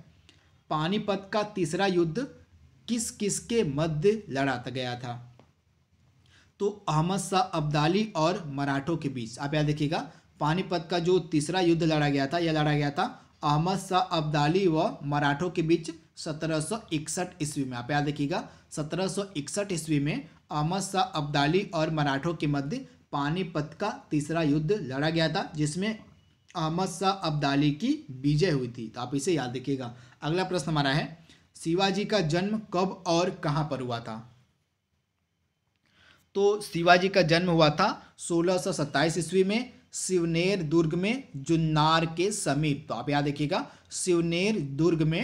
पानीपत का तीसरा युद्ध किस किस के मध्य लड़ा गया था तो अहमद शाह अब्दाली और मराठों के बीच आप याद देखिएगा पानीपत का जो तीसरा युद्ध लड़ा गया था यह लड़ा गया था अहमद शाह अब्दाली व मराठों के बीच 1761 ईस्वी में आप याद देखिएगा 1761 ईस्वी में अहमद शाह अब्दाली और मराठों के मध्य पानीपत का तीसरा युद्ध लड़ा गया था जिसमें अहमद शाह अब्दाली की विजय हुई थी तो आप इसे याद रखिएगा अगला प्रश्न हमारा है शिवाजी का जन्म कब और कहां पर हुआ था तो शिवाजी का जन्म हुआ था सोलह सौ ईस्वी में शिवनेर दुर्ग में जुन्नार के समीप तो आप याद देखिएगा शिवनेर दुर्ग में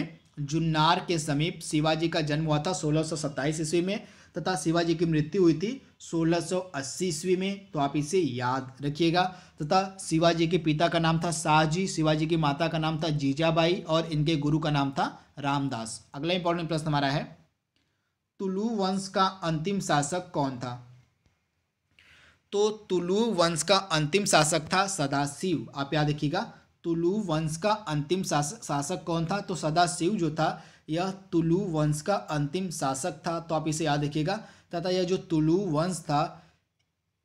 जुन्नार के समीप शिवाजी का जन्म हुआ था सोलह ईस्वी में तथा शिवाजी की मृत्यु हुई थी 1680 ईस्वी में तो आप इसे याद रखिएगा तथा शिवाजी के पिता का नाम था शाहजी शिवाजी की माता का नाम था जीजाबाई और इनके गुरु का नाम था रामदास अगला इंपॉर्टेंट प्रश्न हमारा है तुलु वंश का अंतिम शासक कौन था तो तुलु वंश का अंतिम शासक था सदाशिव आप याद रखिएगा तुलु वंश का अंतिम शासक शासक कौन था तो सदाशिव जो था यह तुलु वंश का अंतिम शासक था तो आप इसे याद रखिएगा तथा यह जो तुलु वंश था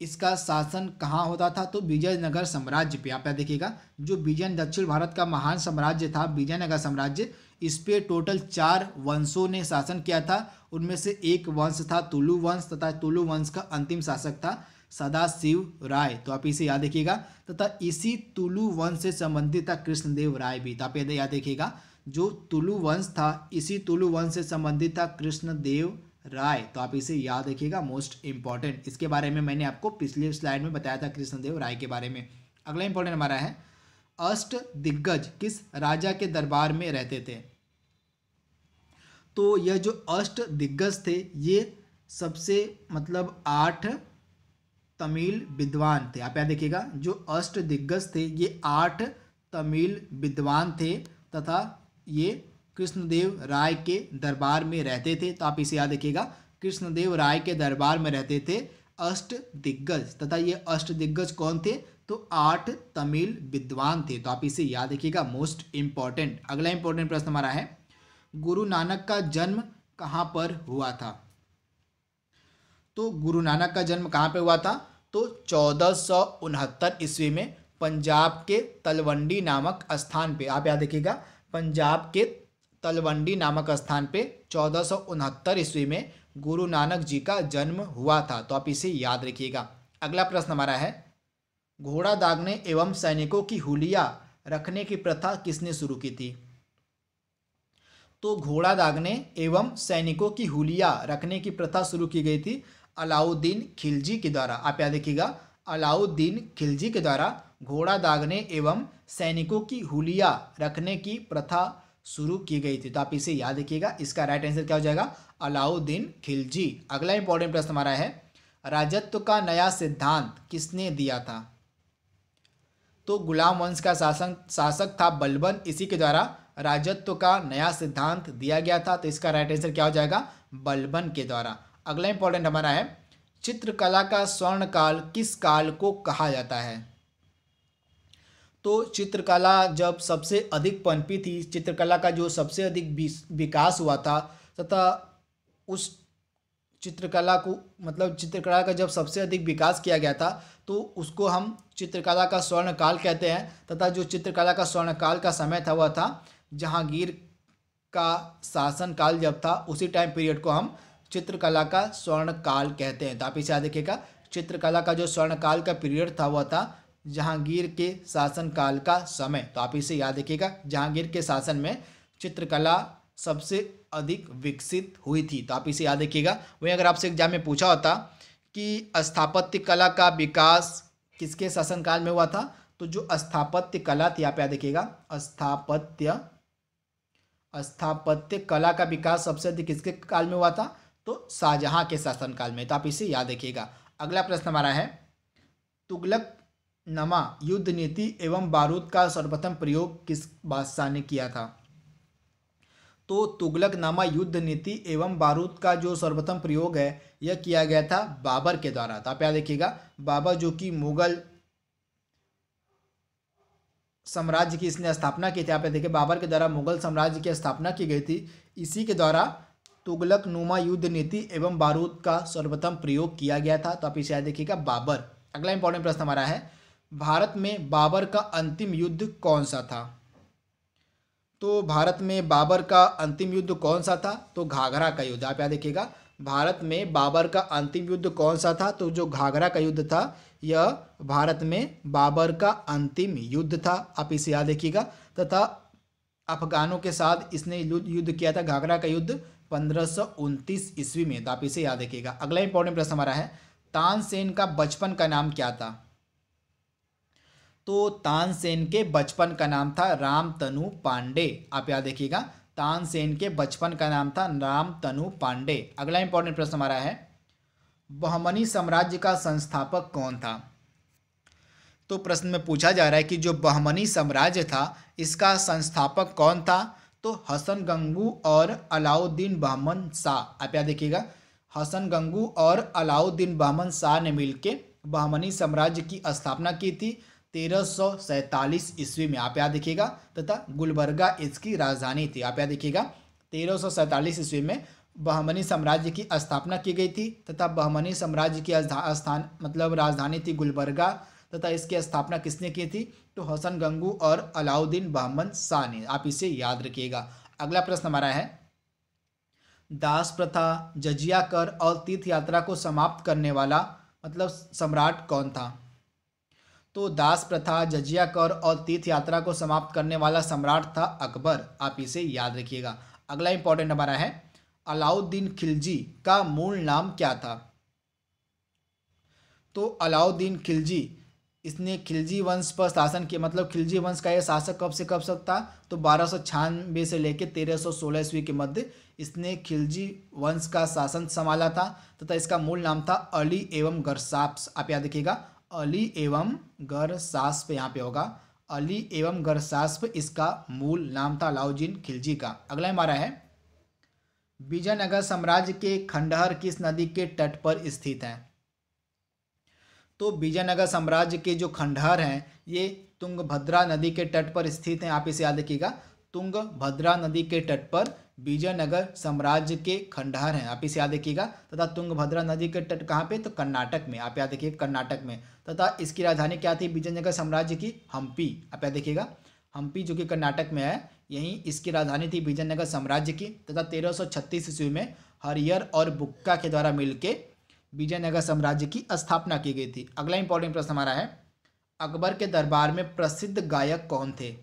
इसका शासन कहाँ होता था तो विजयनगर साम्राज्य पे आप देखिएगा जो विजय दक्षिण भारत का महान साम्राज्य था विजयनगर साम्राज्य इस पे टोटल चार वंशों ने शासन किया था उनमें से एक वंश था तुलु वंश तथा तुलु वंश का अंतिम शासक था सदाशिव राय तो आप इसे याद देखिएगा तथा इसी तुलु वंश से संबंधित था कृष्णदेव राय भी तो आप याद देखिएगा जो तुलु वंश था इसी तुलु वंश से संबंधित था कृष्णदेव राय तो आप इसे याद रखिएगा मोस्ट इंपॉर्टेंट इसके बारे में मैंने आपको पिछले स्लाइड में बताया था कृष्णदेव राय के बारे में अगला इंपॉर्टेंट हमारा है अष्ट दिग्गज किस राजा के दरबार में रहते थे तो यह जो अष्ट दिग्गज थे ये सबसे मतलब आठ तमिल विद्वान थे आप याद देखिएगा जो अष्ट दिग्गज थे ये आठ तमिल विद्वान थे तथा ये कृष्णदेव राय के दरबार में रहते थे तो आप इसे याद रखिएगा कृष्णदेव राय के दरबार में रहते थे अष्ट दिग्गज तथा ये अष्ट दिग्गज कौन थे तो आठ तमिल विद्वान थे तो आप इसे याद रखिएगा मोस्ट इम्पॉर्टेंट अगला इम्पोर्टेंट प्रश्न हमारा है गुरु नानक का जन्म कहाँ पर हुआ था तो गुरु नानक का जन्म कहाँ पर हुआ था तो चौदह सौ उनहत्तर ईस्वी में पंजाब के तलवंडी नामक स्थान पे आप याद रखिएगा पंजाब के तलवंडी नामक स्थान पे चौदह सौ उनहत्तर ईस्वी में गुरु नानक जी का जन्म हुआ था तो आप इसे याद रखिएगा अगला प्रश्न हमारा है घोड़ा दागने एवं सैनिकों की हुलिया रखने की प्रथा किसने शुरू की थी तो घोड़ा दागने एवं सैनिकों की हुलिया रखने की प्रथा शुरू की गई थी अलाउद्दीन खिलजी के द्वारा आप याद देखिएगा अलाउद्दीन खिलजी के द्वारा घोड़ा दागने एवं सैनिकों की हुलिया रखने की प्रथा शुरू की गई थी तो आप इसे याद रखिएगा इसका राइट आंसर क्या हो जाएगा अलाउद्दीन खिलजी अगला इंपॉर्टेंट प्रश्न हमारा है राजत्व का नया सिद्धांत किसने दिया था तो गुलाम वंश का शासन शासक था बलबन इसी के द्वारा राजत्व का नया सिद्धांत दिया गया था तो इसका राइट आंसर क्या हो जाएगा बलबन के द्वारा अगला इंपॉर्टेंट हमारा है चित्रकला का स्वर्ण काल किस काल को कहा जाता है तो चित्रकला जब सबसे अधिक पनपी थी चित्रकला का जो सबसे अधिक विकास हुआ था तथा उस चित्रकला को मतलब चित्रकला का जब सबसे अधिक विकास किया गया था तो उसको हम चित्रकला का स्वर्ण काल कहते हैं तथा जो चित्रकला का स्वर्ण काल का समय था वह था जहांगीर का शासन काल जब था उसी टाइम पीरियड को हम चित्रकला का स्वर्ण काल कहते हैं तो आप इसे देखिएगा चित्रकला का जो स्वर्ण काल का पीरियड था वह था जहांगीर के शासनकाल का समय तो आप इसे याद रखिएगा जहांगीर के शासन में चित्रकला सबसे अधिक विकसित हुई थी तो आप इसे याद रखिएगा वहीं अगर आपसे एग्जाम में पूछा होता कि स्थापत्य कला का विकास किसके शासनकाल में हुआ था तो जो स्थापत्य कला थी आप याद रखिएगा स्थापत्य स्थापत्य कला का विकास सबसे अधिक किसके काल में हुआ था तो शाहजहां के शासनकाल में तो आप इसे याद रखिएगा अगला प्रश्न हमारा है तुगलक नमा युद्ध नीति एवं बारूद का सर्वप्रथम प्रयोग किस बादशाह ने किया था तो तुगलक नामा युद्ध नीति एवं बारूद का जो सर्वप्रथम प्रयोग है यह किया गया था बाबर के द्वारा तो आप यहाँ देखिएगा बाबर जो कि मुगल साम्राज्य की इसने स्थापना की थी आप देखिए बाबर के द्वारा मुगल साम्राज्य की स्थापना की गई थी इसी के द्वारा तुगलक नुमा युद्ध नीति एवं बारूद का सर्वप्रथम प्रयोग किया गया था तो आप इसे याद देखिएगा बाबर अगला इंपॉर्टेंट प्रश्न हमारा है भारत में बाबर का अंतिम युद्ध कौन सा था तो भारत में बाबर का अंतिम युद्ध कौन सा था तो घाघरा का युद्ध आप याद देखिएगा भारत में बाबर का अंतिम युद्ध कौन सा था तो जो घाघरा का युद्ध था यह भारत में बाबर का अंतिम युद्ध था आप इसे याद देखिएगा तथा अफगानों के साथ इसने युद्ध किया था घाघरा का युद्ध पंद्रह ईस्वी में तो आप इसे याद रखिएगा अगला इंपॉर्टेंट प्रश्न हमारा है तानसेन का बचपन का नाम क्या था तो तानसेन के बचपन का नाम था राम तनु पांडे आप याद देखिएगा तानसेन के बचपन का नाम था राम तनु पांडे अगला इंपॉर्टेंट प्रश्न हमारा है बहमनी साम्राज्य का संस्थापक कौन था तो प्रश्न में पूछा जा रहा है कि जो बहमनी साम्राज्य था इसका संस्थापक कौन था तो हसन गंगू और अलाउद्दीन बहमन शाह आप याद देखिएगा हसन गंगू और अलाउद्दीन बहमन शाह ने मिलकर बहमनी साम्राज्य की स्थापना की थी तेरह ईस्वी में आप याद देखिएगा तथा गुलबर्गा इसकी राजधानी थी आप याद देखिएगा तेरह ईस्वी में बहमनी साम्राज्य की स्थापना की गई थी तथा बहमनी साम्राज्य की स्थान मतलब राजधानी थी गुलबर्गा तथा इसकी स्थापना किसने की थी तो हसन गंगू और अलाउद्दीन बहमन शाह ने आप इसे याद रखिएगा अगला प्रश्न हमारा है दास प्रथा जजिया कर और तीर्थ यात्रा को समाप्त करने वाला मतलब सम्राट कौन था तो दास प्रथा जजिया कर और तीर्थ यात्रा को समाप्त करने वाला सम्राट था अकबर आप इसे याद रखिएगा अगला इंपॉर्टेंट हमारा है अलाउद्दीन खिलजी का मूल नाम क्या था तो अलाउद्दीन खिलजी इसने खिलजी वंश पर शासन किया मतलब खिलजी वंश का यह शासक कब से कब था तो बारह सौ छियानवे से लेकर तेरह सौ सोलह ईस्वी के मध्य इसने खिलजी वंश का शासन संभाला था तथा तो इसका मूल नाम था अली एवं गरसाप्स आप याद रखिएगा अली एवं गरसास्प यहाँ पे होगा अली एवं गरसास्प इसका मूल नाम था लाउजिन खिलजी का अगला हमारा है विजयनगर साम्राज्य के खंडहर किस नदी के तट पर स्थित है तो विजयनगर साम्राज्य के जो खंडहर हैं ये तुंगभद्रा नदी के तट पर स्थित हैं आप इसे याद रखिएगा तुंगभद्रा नदी के तट पर विजयनगर साम्राज्य के खंडहर हैं आप इसे याद देखिएगा तथा तुंगभद्रा नदी के तट कहाँ पे तो कर्नाटक में आप याद देखिए कर्नाटक में तथा इसकी राजधानी क्या थी विजयनगर साम्राज्य की हम्पी आप याद देखिएगा हम्पी जो कि कर्नाटक में है यहीं इसकी राजधानी थी विजयनगर साम्राज्य की तथा तेरह सौ छत्तीस ईस्वी में हरियर और बुक्का के द्वारा मिल विजयनगर साम्राज्य की स्थापना की गई थी अगला इंपॉर्टेंट प्रश्न हमारा है अकबर के दरबार में प्रसिद्ध गायक कौन थे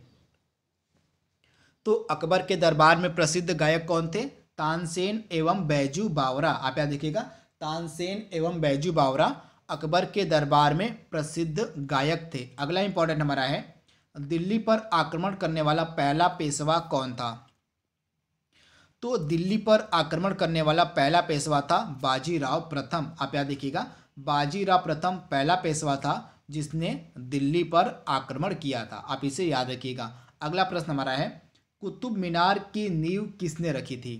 तो अकबर के दरबार में प्रसिद्ध गायक कौन थे तानसेन एवं बैजू बावरा आप याद देखिएगा तानसेन एवं बैजू बावरा अकबर के दरबार में प्रसिद्ध गायक थे अगला इंपॉर्टेंट हमारा है दिल्ली पर आक्रमण करने वाला पहला पेशवा कौन था तो दिल्ली पर आक्रमण करने वाला पहला पेशवा था बाजीराव प्रथम आप याद देखिएगा बाजीराव प्रथम पहला पेशवा था जिसने दिल्ली पर आक्रमण किया था आप इसे याद रखिएगा अगला प्रश्न हमारा है कुतुब मीनार की नींव किसने रखी थी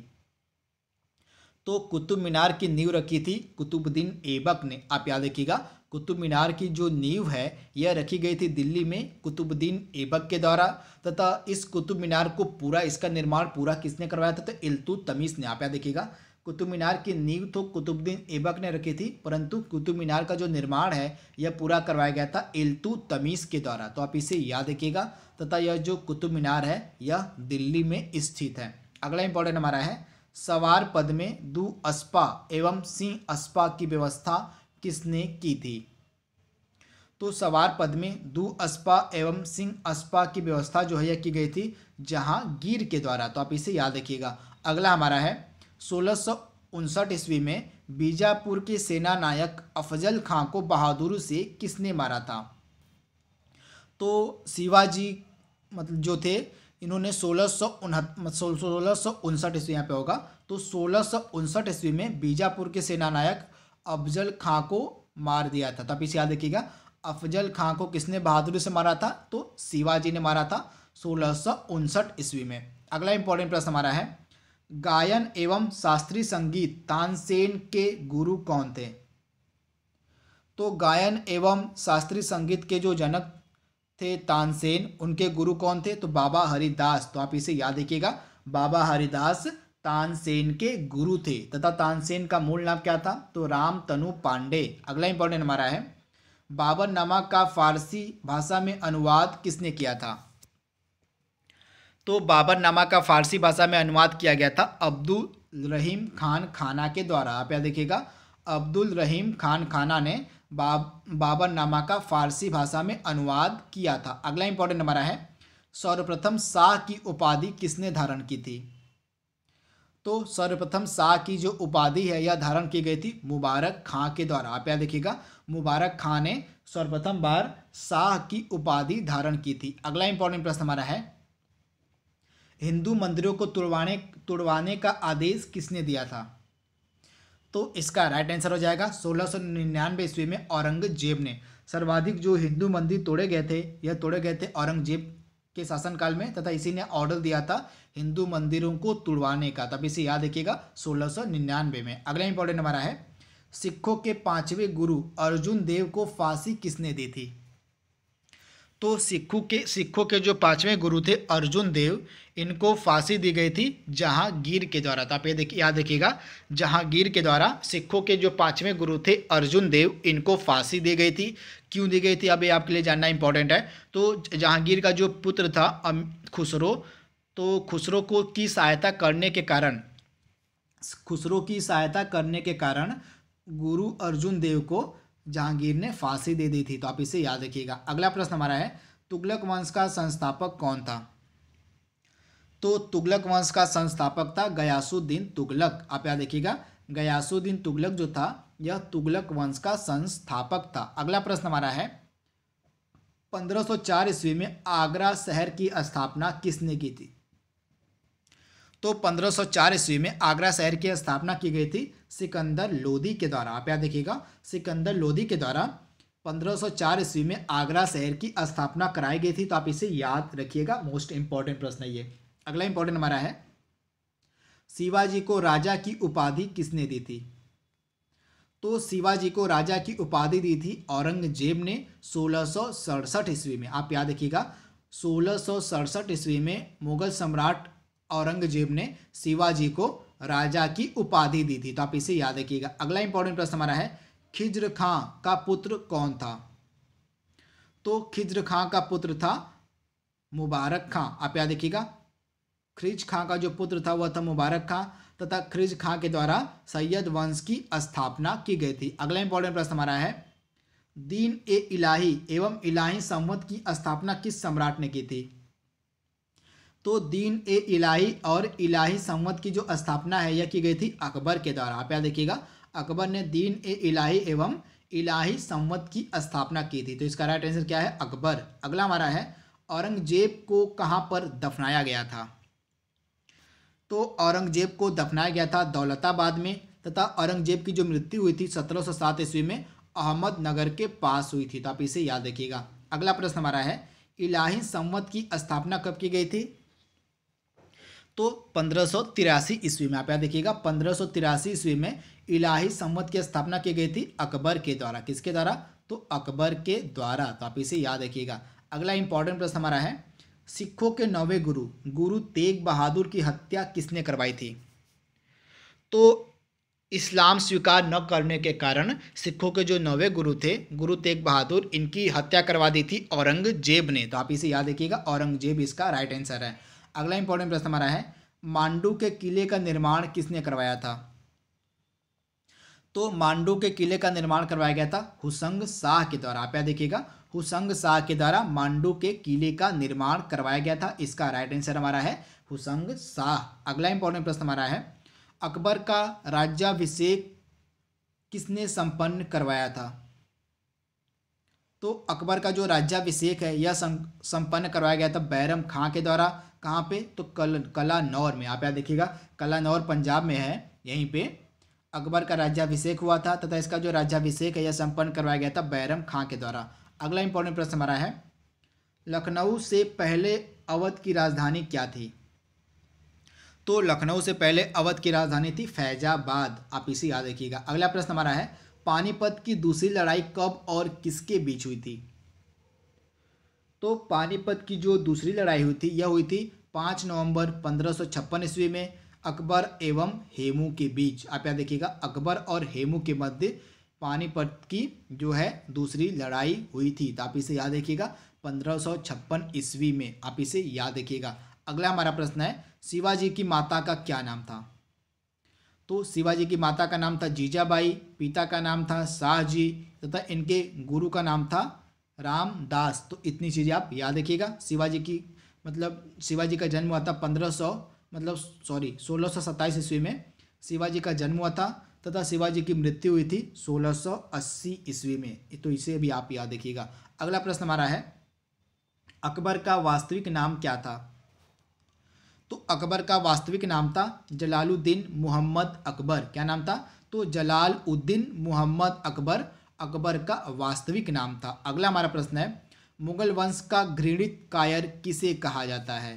तो कुतुब मीनार की नींव रखी थी कुतुबुद्दीन ऐबक ने आप याद रखिएगा कुतुब मीनार की जो नींव है यह रखी गई थी दिल्ली में कुतुबुद्दीन ऐबक के द्वारा तथा इस कुतुब मीनार को पूरा इसका निर्माण पूरा किसने करवाया था तो इल्तुतमीस ने आप याद देखिएगा कुतुब मीनार की नींव तो कुतुबुद्दीन ऐबक ने रखी थी परंतु कुतुब मीनार का जो निर्माण है यह पूरा करवाया गया था एलतू तमीज़ के द्वारा तो आप इसे याद रखिएगा तथा यह जो कुतुब मीनार है यह दिल्ली में स्थित है अगला इंपॉर्टेंट हमारा है सवार पद में दू अस्पा एवं सिंह अस्पा की व्यवस्था किसने की थी तो सवार पद में दू अस्पा एवं सिंह अस्पा की व्यवस्था जो है यह की गई थी गिर के द्वारा तो आप इसे याद रखिएगा अगला हमारा है सोलह सौ उनसठ ईस्वी में बीजापुर के सेना नायक अफजल खां को बहादुर से किसने मारा था तो शिवाजी मतलब जो थे इन्होंने सोलह सौ मतलब सोलह उनसठ ईस्वी यहाँ पे होगा तो सोलह सौ उनसठ ईस्वी में बीजापुर के सेना नायक अफजल खां को मार दिया था तब इसे याद रखिएगा अफजल खां को किसने बहादुर से मारा था तो शिवाजी ने मारा था सोलह सौ उनसठ ईस्वी में अगला इंपॉर्टेंट प्रश्न हमारा है गायन एवं शास्त्रीय संगीत तानसेन के गुरु कौन थे तो गायन एवं शास्त्रीय संगीत के जो जनक थे तानसेन उनके गुरु कौन थे तो बाबा हरिदास तो आप इसे याद रखिएगा बाबा हरिदास तानसेन के गुरु थे तथा तानसेन का मूल नाम क्या था तो राम तनु पांडे अगला इंपॉर्टेंट हमारा है बाबर नमा का फारसी भाषा में अनुवाद किसने किया था तो बाबरनामा का फ़ारसी भाषा में अनुवाद किया गया था अब्दुल रहीम खान खाना के द्वारा आप यहाँ देखिएगा अब्दुल रहीम खान खाना ने बाब बाबरनामा का फ़ारसी भाषा में अनुवाद किया था अगला इंपॉर्टेंट हमारा है सर्वप्रथम शाह की उपाधि किसने धारण की थी तो सर्वप्रथम शाह की जो उपाधि है यह धारण की गई थी मुबारक खां के द्वारा आप यहाँ देखिएगा मुबारक खां ने सर्वप्रथम बार शाह की उपाधि धारण की थी अगला इंपॉर्टेंट प्रश्न हमारा है हिंदू मंदिरों को तोड़वाने तुड़वाने का आदेश किसने दिया था तो इसका राइट आंसर हो जाएगा सोलह सौ निन्यानवे ईस्वी में औरंगजेब ने सर्वाधिक जो हिंदू मंदिर तोड़े गए थे यह तोड़े गए थे औरंगजेब के शासनकाल में तथा इसी ने ऑर्डर दिया था हिंदू मंदिरों को तुड़वाने का तब इसे याद रखिएगा सोलह सौ निन्यानवे में अगला इंपॉर्टेंट हमारा है सिखों के पांचवें गुरु अर्जुन देव को फांसी किसने दी थी तो सिखों के सिखों के जो पांचवें गुरु थे अर्जुन देव इनको फांसी दी गई थी जहांगीर के द्वारा तो आप ये देखिए याद रखिएगा जहांगीर के द्वारा सिखों के जो पाँचवें गुरु थे अर्जुन देव इनको फांसी दी गई थी क्यों दी गई थी अब ये आपके लिए जानना इंपॉर्टेंट है तो जहांगीर का जो पुत्र था खुसरो तो खुसरो को की सहायता करने के कारण खुसरो की सहायता करने के कारण गुरु अर्जुन देव को जहांगीर ने फांसी दे दी थी तो आप इसे याद रखिएगा अगला प्रश्न हमारा है तुगलक वंश का संस्थापक कौन था तो तुगलक वंश का संस्थापक था गयासुद्दीन तुगलक आप याद देखिएगा गयासुद्दीन तुगलक जो था यह तुगलक वंश का संस्थापक था अगला प्रश्न हमारा है 1504 ईस्वी में आगरा शहर की स्थापना किसने की थी तो 1504 ईस्वी में आगरा शहर की स्थापना की गई थी सिकंदर लोधी के द्वारा आप याद देखिएगा सिकंदर लोधी के द्वारा 1504 ईस्वी में आगरा शहर की स्थापना कराई गई थी तो आप इसे याद रखिएगा मोस्ट इंपॉर्टेंट प्रश्न ये अगला इंपॉर्टेंट हमारा है शिवाजी को राजा की उपाधि किसने दी थी तो शिवाजी को राजा की उपाधि दी थी औरंगजेब ने सोलह ईस्वी में आप याद रखिएगा सोलह ईस्वी में मुगल सम्राट औरंगजेब ने शिवाजी को राजा की उपाधि दी थी तो आप इसे याद रखिएगा अगला इंपॉर्टेंट प्रश्न हमारा है खिज्र खां का पुत्र कौन था तो खिज्र खां का पुत्र था मुबारक खां आप याद रखिएगा खिज खां का जो पुत्र था वह था मुबारक खां तथा खिज खां के द्वारा सैयद वंश की स्थापना की गई थी अगला इंपॉर्टेंट प्रश्न हमारा है दीन ए इलाही एवं इलाही संवत की स्थापना किस सम्राट ने की थी तो दीन ए इलाही और इलाही संवत की जो स्थापना है यह की गई थी अकबर के द्वारा आप याद देखिएगा अकबर ने दीन ए इलाही एवं इलाही संवत की स्थापना की थी तो इसका राइट आंसर क्या है अकबर अगला हमारा है औरंगजेब को कहाँ पर दफनाया गया था तो औरंगजेब को दफनाया गया था दौलताबाद में तथा औरंगजेब की जो मृत्यु हुई थी सत्रह सौ सात ईस्वी में अहमदनगर के पास हुई थी तो आप इसे याद रखिएगा अगला प्रश्न हमारा है इलाही संवत की स्थापना कब की गई थी तो पंद्रह सौ तिरासी ईस्वी में आप याद देखिएगा पंद्रह सौ तिरासी ईस्वी में इलाही संवत की स्थापना की गई थी अकबर के द्वारा किसके द्वारा तो अकबर के द्वारा तो आप इसे याद रखिएगा अगला इंपॉर्टेंट प्रश्न हमारा है सिखों के नौवे गुरु गुरु तेग बहादुर की हत्या किसने करवाई थी तो इस्लाम स्वीकार न करने के कारण सिखों के जो नौवे गुरु थे गुरु तेग बहादुर इनकी हत्या करवा दी थी औरंगजेब ने तो आप इसे याद रखिएगा औरंगजेब इसका राइट आंसर है अगला इंपॉर्टेंट प्रश्न हमारा है मांडू के किले का निर्माण किसने करवाया था तो मांडू के किले का निर्माण करवाया गया था हुसंग शाह के द्वारा आप याद देखिएगा हुसंग शाह के द्वारा मांडू के किले का निर्माण करवाया गया था इसका राइट आंसर हमारा है हुसंग शाह अगला इंपॉर्टेंट प्रश्न हमारा है अकबर का राज्याभिषेक किसने संपन्न करवाया था तो अकबर का जो राज्याभिषेक है यह संपन्न करवाया गया था बैरम खां के द्वारा कहाँ पे तो कल कलानौर में आप याद देखिएगा कलानौर पंजाब में है यहीं पे अकबर का राज्याभिषेक हुआ था तथा इसका जो राज्याभिषेक है यह संपन्न करवाया गया था बैरम खां के द्वारा अगला इंपॉर्टेंट प्रश्न हमारा है लखनऊ से पहले अवध की राजधानी क्या थी तो लखनऊ से पहले अवध की राजधानी थी फैजाबाद आप इसे याद रखिएगा अगला प्रश्न हमारा है पानीपत की दूसरी लड़ाई कब और किसके बीच हुई थी तो पानीपत की जो दूसरी लड़ाई हुई थी यह हुई थी पाँच नवंबर पंद्रह ईस्वी में अकबर एवं हेमू के बीच आप यहाँ देखिएगा अकबर और हेमू के मध्य पानीपत की जो है दूसरी लड़ाई हुई थी तो आप इसे याद रखिएगा पंद्रह ईस्वी में आप इसे याद रखिएगा अगला हमारा प्रश्न है शिवाजी की माता का क्या नाम था तो शिवाजी की माता का नाम था जीजाबाई पिता का नाम था शाहजी तथा इनके गुरु का नाम था रामदास तो इतनी चीज़ें आप याद रखिएगा शिवाजी की मतलब शिवाजी का जन्म हुआ था पंद्रह मतलब सॉरी सोलह सौ सत्ताईस ईस्वी में शिवाजी का जन्म हुआ था तथा शिवाजी की मृत्यु हुई थी 1680 ईस्वी में तो इसे भी आप याद देखिएगा अगला प्रश्न हमारा है अकबर का वास्तविक नाम क्या था तो अकबर का वास्तविक नाम था जलालुद्दीन मोहम्मद अकबर क्या नाम था तो जलाल उद्दीन मोहम्मद अकबर अकबर का वास्तविक नाम था अगला हमारा प्रश्न है मुगल वंश का घृणित कायर किसे कहा जाता है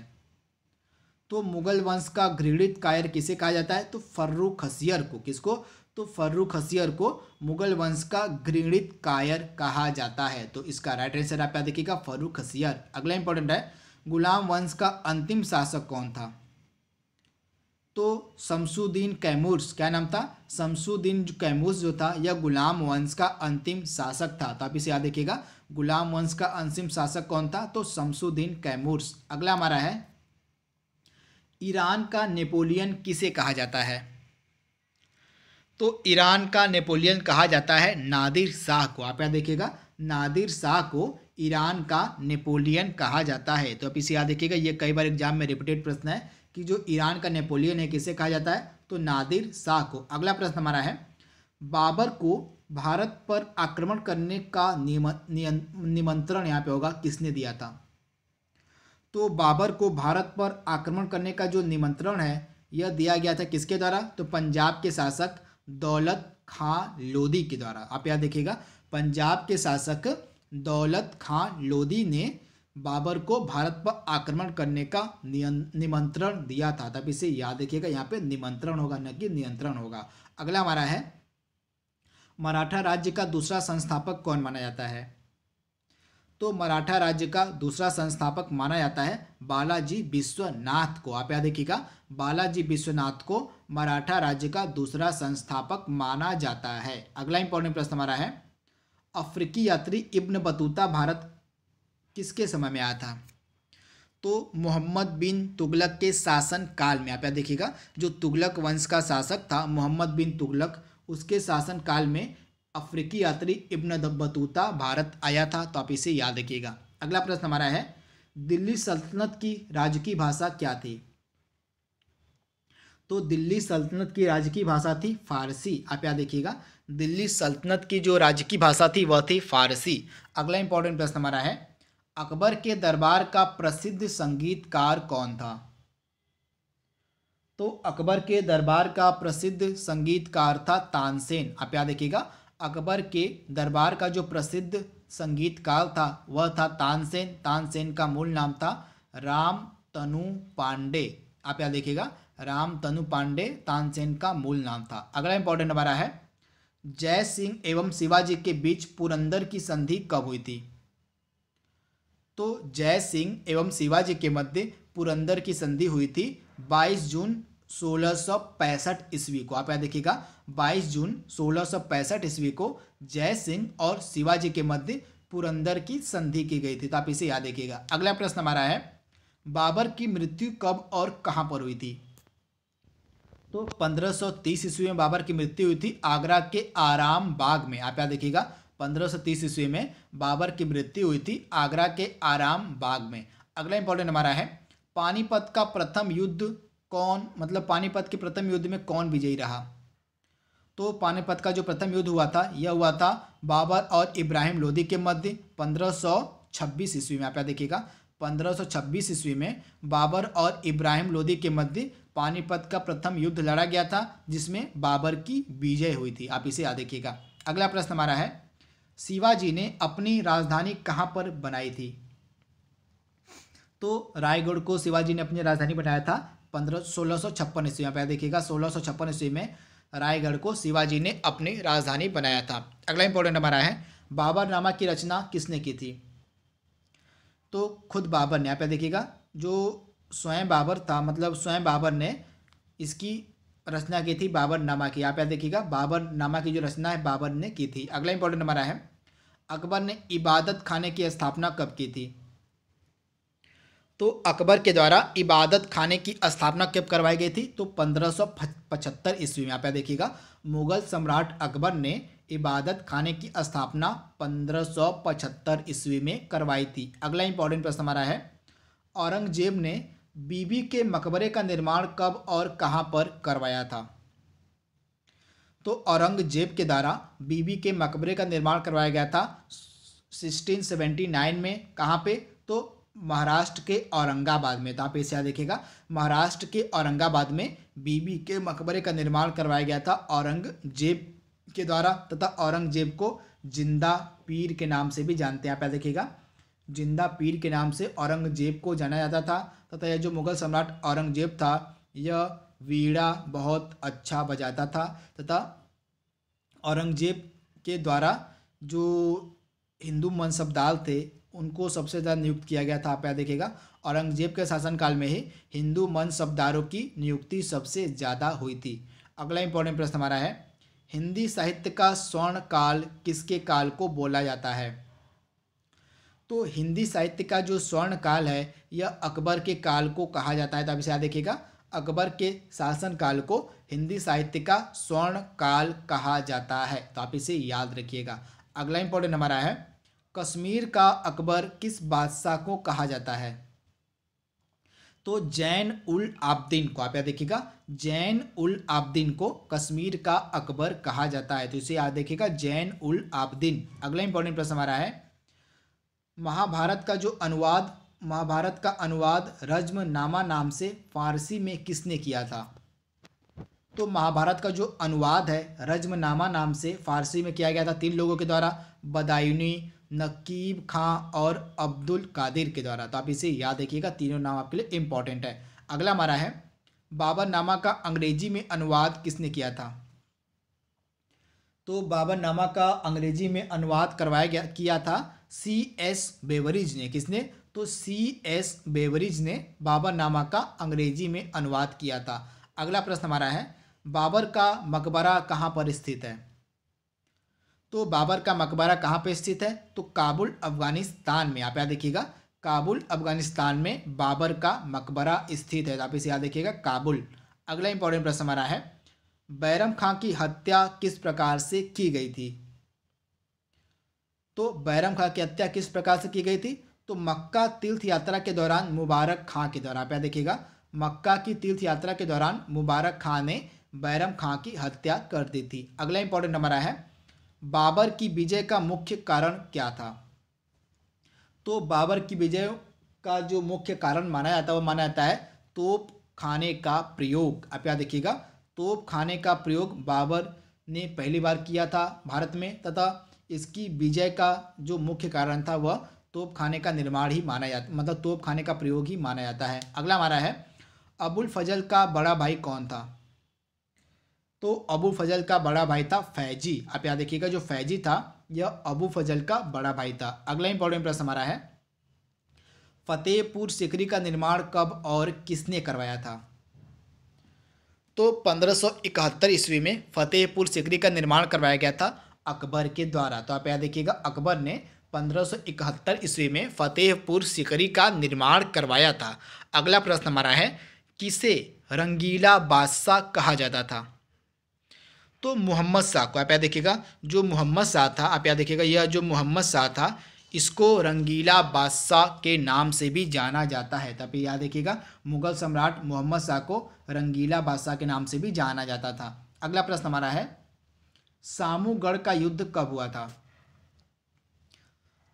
तो मुगल वंश का घृणित कायर किसे कहा जाता है तो फर्रुख हसियर को किसको तो फर्रुख हसियर को मुगल वंश का घृणित कायर कहा जाता है तो इसका राइट आंसर आप याद देखिएगा फर्रुख हसियर अगला इंपॉर्टेंट है गुलाम वंश का अंतिम शासक कौन था तो शमसुद्दीन कैमूर्स क्या नाम था शमसुद्दीन कैमूर्स जो था यह गुलाम वंश का अंतिम शासक था तो आप इसे याद देखिएगा गुलाम वंश का अंतिम शासक कौन था तो शमसुद्दीन कैमूर्स अगला हमारा है ईरान का नेपोलियन किसे कहा जाता है तो ईरान का नेपोलियन कहा जाता है नादिर शाह को आप याद देखिएगा नादिर शाह को ईरान का नेपोलियन कहा जाता है तो आप इसे याद देखिएगा ये कई बार एग्जाम में रिपीटेड प्रश्न है कि जो ईरान का नेपोलियन है किसे कहा जाता है तो नादिर शाह को अगला प्रश्न हमारा है बाबर को भारत पर आक्रमण करने का निमंत्रण यहाँ पे होगा किसने दिया था तो बाबर को भारत पर आक्रमण करने का जो निमंत्रण है यह दिया गया था किसके द्वारा तो पंजाब के शासक दौलत खां लोधी के द्वारा आप याद देखिएगा पंजाब के शासक दौलत खां लोधी ने बाबर को भारत पर आक्रमण करने का निमंत्रण दिया था तब इसे याद रखिएगा यहाँ पे निमंत्रण होगा न कि नियंत्रण होगा अगला हमारा है मराठा राज्य का दूसरा संस्थापक कौन माना जाता है तो मराठा राज्य का दूसरा संस्थापक माना जाता है बालाजी विश्वनाथ को आप याद देखिएगा बालाजी विश्वनाथ को मराठा राज्य का दूसरा संस्थापक माना जाता है अगला इंपॉर्टेंट प्रश्न हमारा है अफ्रीकी यात्री इब्न बतूता भारत किसके समय में आया था तो मोहम्मद बिन तुगलक के शासन काल में आप याद देखिएगा जो तुगलक वंश का शासक था मोहम्मद बिन तुगलक उसके शासन काल में अफ्रीकी यात्री इब्न दबतूता भारत आया था तो आप इसे याद रखिएगा अगला प्रश्न हमारा है दिल्ली सल्तनत की राजकीय भाषा क्या थी तो दिल्ली सल्तनत की राजकीय भाषा थी फारसी आप याद देखिएगा दिल्ली सल्तनत की जो राजकीय भाषा थी वह थी फारसी अगला इंपॉर्टेंट प्रश्न हमारा है अकबर के दरबार का प्रसिद्ध संगीतकार कौन था तो अकबर के दरबार का प्रसिद्ध संगीतकार था तानसेन आप याद देखिएगा अकबर के दरबार का जो प्रसिद्ध संगीतकार था वह था तानसेन तानसेन का मूल नाम था राम तनु पांडे आप याद देखिएगा राम तनु पांडे तानसेन का मूल नाम था अगला इंपॉर्टेंट हमारा है जय सिंह एवं शिवाजी के बीच पुरंदर की संधि कब हुई थी तो जय सिंह एवं शिवाजी के मध्य पुरंदर की संधि हुई थी 22 जून सोलह ईस्वी को आप याद देखिएगा 22 जून सोलह ईस्वी को जय सिंह और शिवाजी के मध्य पुरंदर की संधि की गई थी तो आप इसे याद देखिएगा अगला प्रश्न हमारा है बाबर की मृत्यु कब और कहाँ पर हुई थी तो 1530 ईस्वी में बाबर की मृत्यु हुई थी आगरा के आराम बाग में आप याद देखिएगा 1530 ईस्वी में बाबर की मृत्यु हुई थी आगरा के आराम बाग में अगला इंपॉर्टेंट हमारा है पानीपत का प्रथम युद्ध कौन मतलब पानीपत के प्रथम युद्ध में कौन विजयी रहा तो पानीपत का जो प्रथम युद्ध हुआ था यह हुआ था बाबर और इब्राहिम लोधी के मध्य 1526 ईस्वी में आप याद देखिएगा 1526 ईस्वी में बाबर और इब्राहिम लोधी के मध्य पानीपत का प्रथम युद्ध लड़ा गया था जिसमें बाबर की विजय हुई थी आप इसे याद देखिएगा अगला प्रश्न हमारा है शिवाजी ने अपनी राजधानी कहाँ पर बनाई थी तो रायगढ़ को शिवाजी ने अपनी राजधानी बनाया था पंद्रह सोलह ईस्वी यहाँ पे देखिएगा सोलह ईस्वी में रायगढ़ को शिवाजी ने अपनी राजधानी बनाया था अगला इंपॉर्टेंट हमारा है बाबर नामा की रचना किसने की थी तो खुद बाबर ने यहाँ पे देखिएगा जो स्वयं बाबर था मतलब स्वयं बाबर ने इसकी रचना की थी बाबर नामा की यहाँ पे देखिएगा बाबर नामा की जो रचना है बाबर ने की थी अगला इंपॉर्टेंट हमारा है अकबर ने इबादत खाने की स्थापना कब की थी तो अकबर के द्वारा इबादत खाने की स्थापना कब करवाई गई थी तो 1575 ईस्वी में आप देखिएगा मुगल सम्राट अकबर ने इबादत खाने की स्थापना 1575 ईस्वी में करवाई थी अगला इंपॉर्टेंट प्रश्न हमारा है औरंगजेब ने बीबी के मकबरे का निर्माण कब और कहाँ पर करवाया था तो औरंगजेब के द्वारा बीबी के मकबरे का निर्माण करवाया गया था सिक्सटीन में कहाँ पर तो महाराष्ट्र के औरंगाबाद में तो आप इसे याद देखिएगा महाराष्ट्र के औरंगाबाद में बीबी के मकबरे का निर्माण करवाया गया था औरंगजेब के द्वारा तथा औरंगजेब को जिंदा पीर के नाम से भी जानते हैं आप याद देखिएगा जिंदा पीर के नाम से औरंगजेब को जाना जाता था तथा यह जो मुगल सम्राट औरंगजेब था यह वीड़ा बहुत अच्छा बजाता था तथा औरंगजेब के द्वारा जो हिंदू मनसबदाल थे उनको सबसे ज़्यादा नियुक्त किया गया था आप यहाँ देखेगा औरंगजेब के शासनकाल में ही हिंदू मन शब्दारों की नियुक्ति सबसे ज़्यादा हुई थी अगला इंपॉर्टेंट प्रश्न हमारा है हिंदी साहित्य का स्वर्ण काल किसके काल को बोला जाता है तो हिंदी साहित्य का जो स्वर्ण काल है यह अकबर के काल को कहा जाता है तो आप इसे याद देखिएगा अकबर के शासन काल को हिंदी साहित्य का स्वर्ण काल कहा जाता है तो आप इसे याद रखिएगा अगला इंपॉर्टेंट हमारा है कश्मीर का अकबर किस बादशाह को कहा जाता है तो जैन उल आब्दीन को आप याद देखिएगा जैन उल आब्दीन को कश्मीर का अकबर कहा जाता है तो इसे याद देखिएगा जैन उल आब्दीन अगला इंपॉर्टेंट प्रश्न हमारा है महाभारत का जो अनुवाद महाभारत का अनुवाद रजम नामा नाम से फारसी में किसने किया था तो महाभारत का जो अनुवाद है रजम नामा नाम से फारसी में किया गया था तीन लोगों के द्वारा बदायूनी नकीब खां और अब्दुल कादिर के द्वारा तो आप इसे याद रखिएगा तीनों नाम आपके लिए इम्पॉर्टेंट है अगला हमारा है बाबर नामा का अंग्रेजी में अनुवाद किसने किया था तो बाबर नामा का अंग्रेजी में अनुवाद करवाया गया किया था सी एस बेवरिज ने किसने तो सी एस बेवरिज ने बाबर नामा का अंग्रेजी में अनुवाद किया था अगला प्रश्न हमारा है बाबर का मकबरा कहाँ पर स्थित है तो बाबर का मकबरा कहाँ पे स्थित है तो काबुल अफगानिस्तान में यहाँ याद देखिएगा काबुल अफगानिस्तान में बाबर का मकबरा स्थित है तो आप इसे याद देखिएगा काबुल अगला इंपॉर्टेंट प्रश्न हमारा है बैरम खां की हत्या किस प्रकार से की गई थी तो बैरम खां की हत्या किस प्रकार से की गई थी तो मक्का तीर्थ यात्रा के दौरान मुबारक खां के द्वारा आप याद देखिएगा मक्का की तीर्थ यात्रा के दौरान मुबारक खां ने बैरम खां की हत्या कर दी थी अगला इंपॉर्टेंट हमारा है बाबर की विजय का मुख्य कारण क्या था तो बाबर की विजय का जो मुख्य कारण माना जाता है वो माना जाता है तोप खाने का प्रयोग आप याद देखिएगा तोप खाने का प्रयोग बाबर ने पहली बार किया था भारत में तथा इसकी विजय का जो मुख्य कारण था वह तोप खाने का निर्माण ही माना जाता मतलब तोप खाने का प्रयोग ही माना जाता है अगला हमारा है अबुल फजल का बड़ा भाई कौन था तो अबू फजल का बड़ा भाई था फैजी आप याद देखिएगा जो फैजी था यह अबू फजल का बड़ा भाई था अगला इंपॉर्टेंट प्रश्न हमारा है फतेहपुर सिकरी का निर्माण कब और किसने करवाया था तो 1571 ईस्वी में फतेहपुर सिकरी का निर्माण करवाया गया था अकबर के द्वारा तो आप याद देखिएगा अकबर ने 1571 ईस्वी में फतेहपुर सिकरी का निर्माण करवाया था अगला प्रश्न हमारा है किसे रंगीला बादशाह कहा जाता था तो मोहम्मद शाह को आप याद देखिएगा जो मोहम्मद शाह था आप याद देखिएगा यह जो मोहम्मद शाह था इसको रंगीला बादशाह के नाम से भी जाना जाता है तभी याद देखिएगा मुगल सम्राट मोहम्मद शाह को रंगीला बादशाह के नाम से भी जाना जाता था अगला प्रश्न हमारा है सामूगढ़ का युद्ध कब हुआ था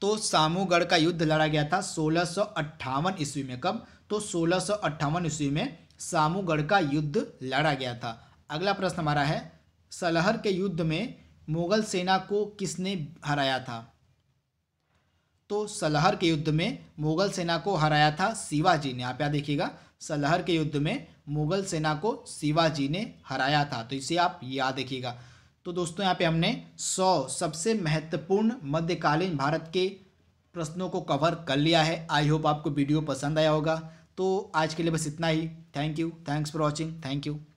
तो सामूगढ़ का युद्ध लड़ा गया था सोलह ईस्वी में कब तो सोलह अट्ठावन ईस्वी में सामूगढ़ का युद्ध लड़ा गया था अगला प्रश्न हमारा है सलहर के युद्ध में मुग़ल सेना को किसने हराया था तो सलहर के युद्ध में मुग़ल सेना को हराया था शिवाजी ने आप यहाँ देखिएगा सलहर के युद्ध में मुग़ल सेना को शिवाजी ने हराया था तो इसे आप याद देखिएगा तो दोस्तों यहाँ पे हमने सौ सबसे महत्वपूर्ण मध्यकालीन भारत के प्रश्नों को कवर कर लिया है आई होप आपको वीडियो पसंद आया होगा तो आज के लिए बस इतना ही thank you thanks for watching thank you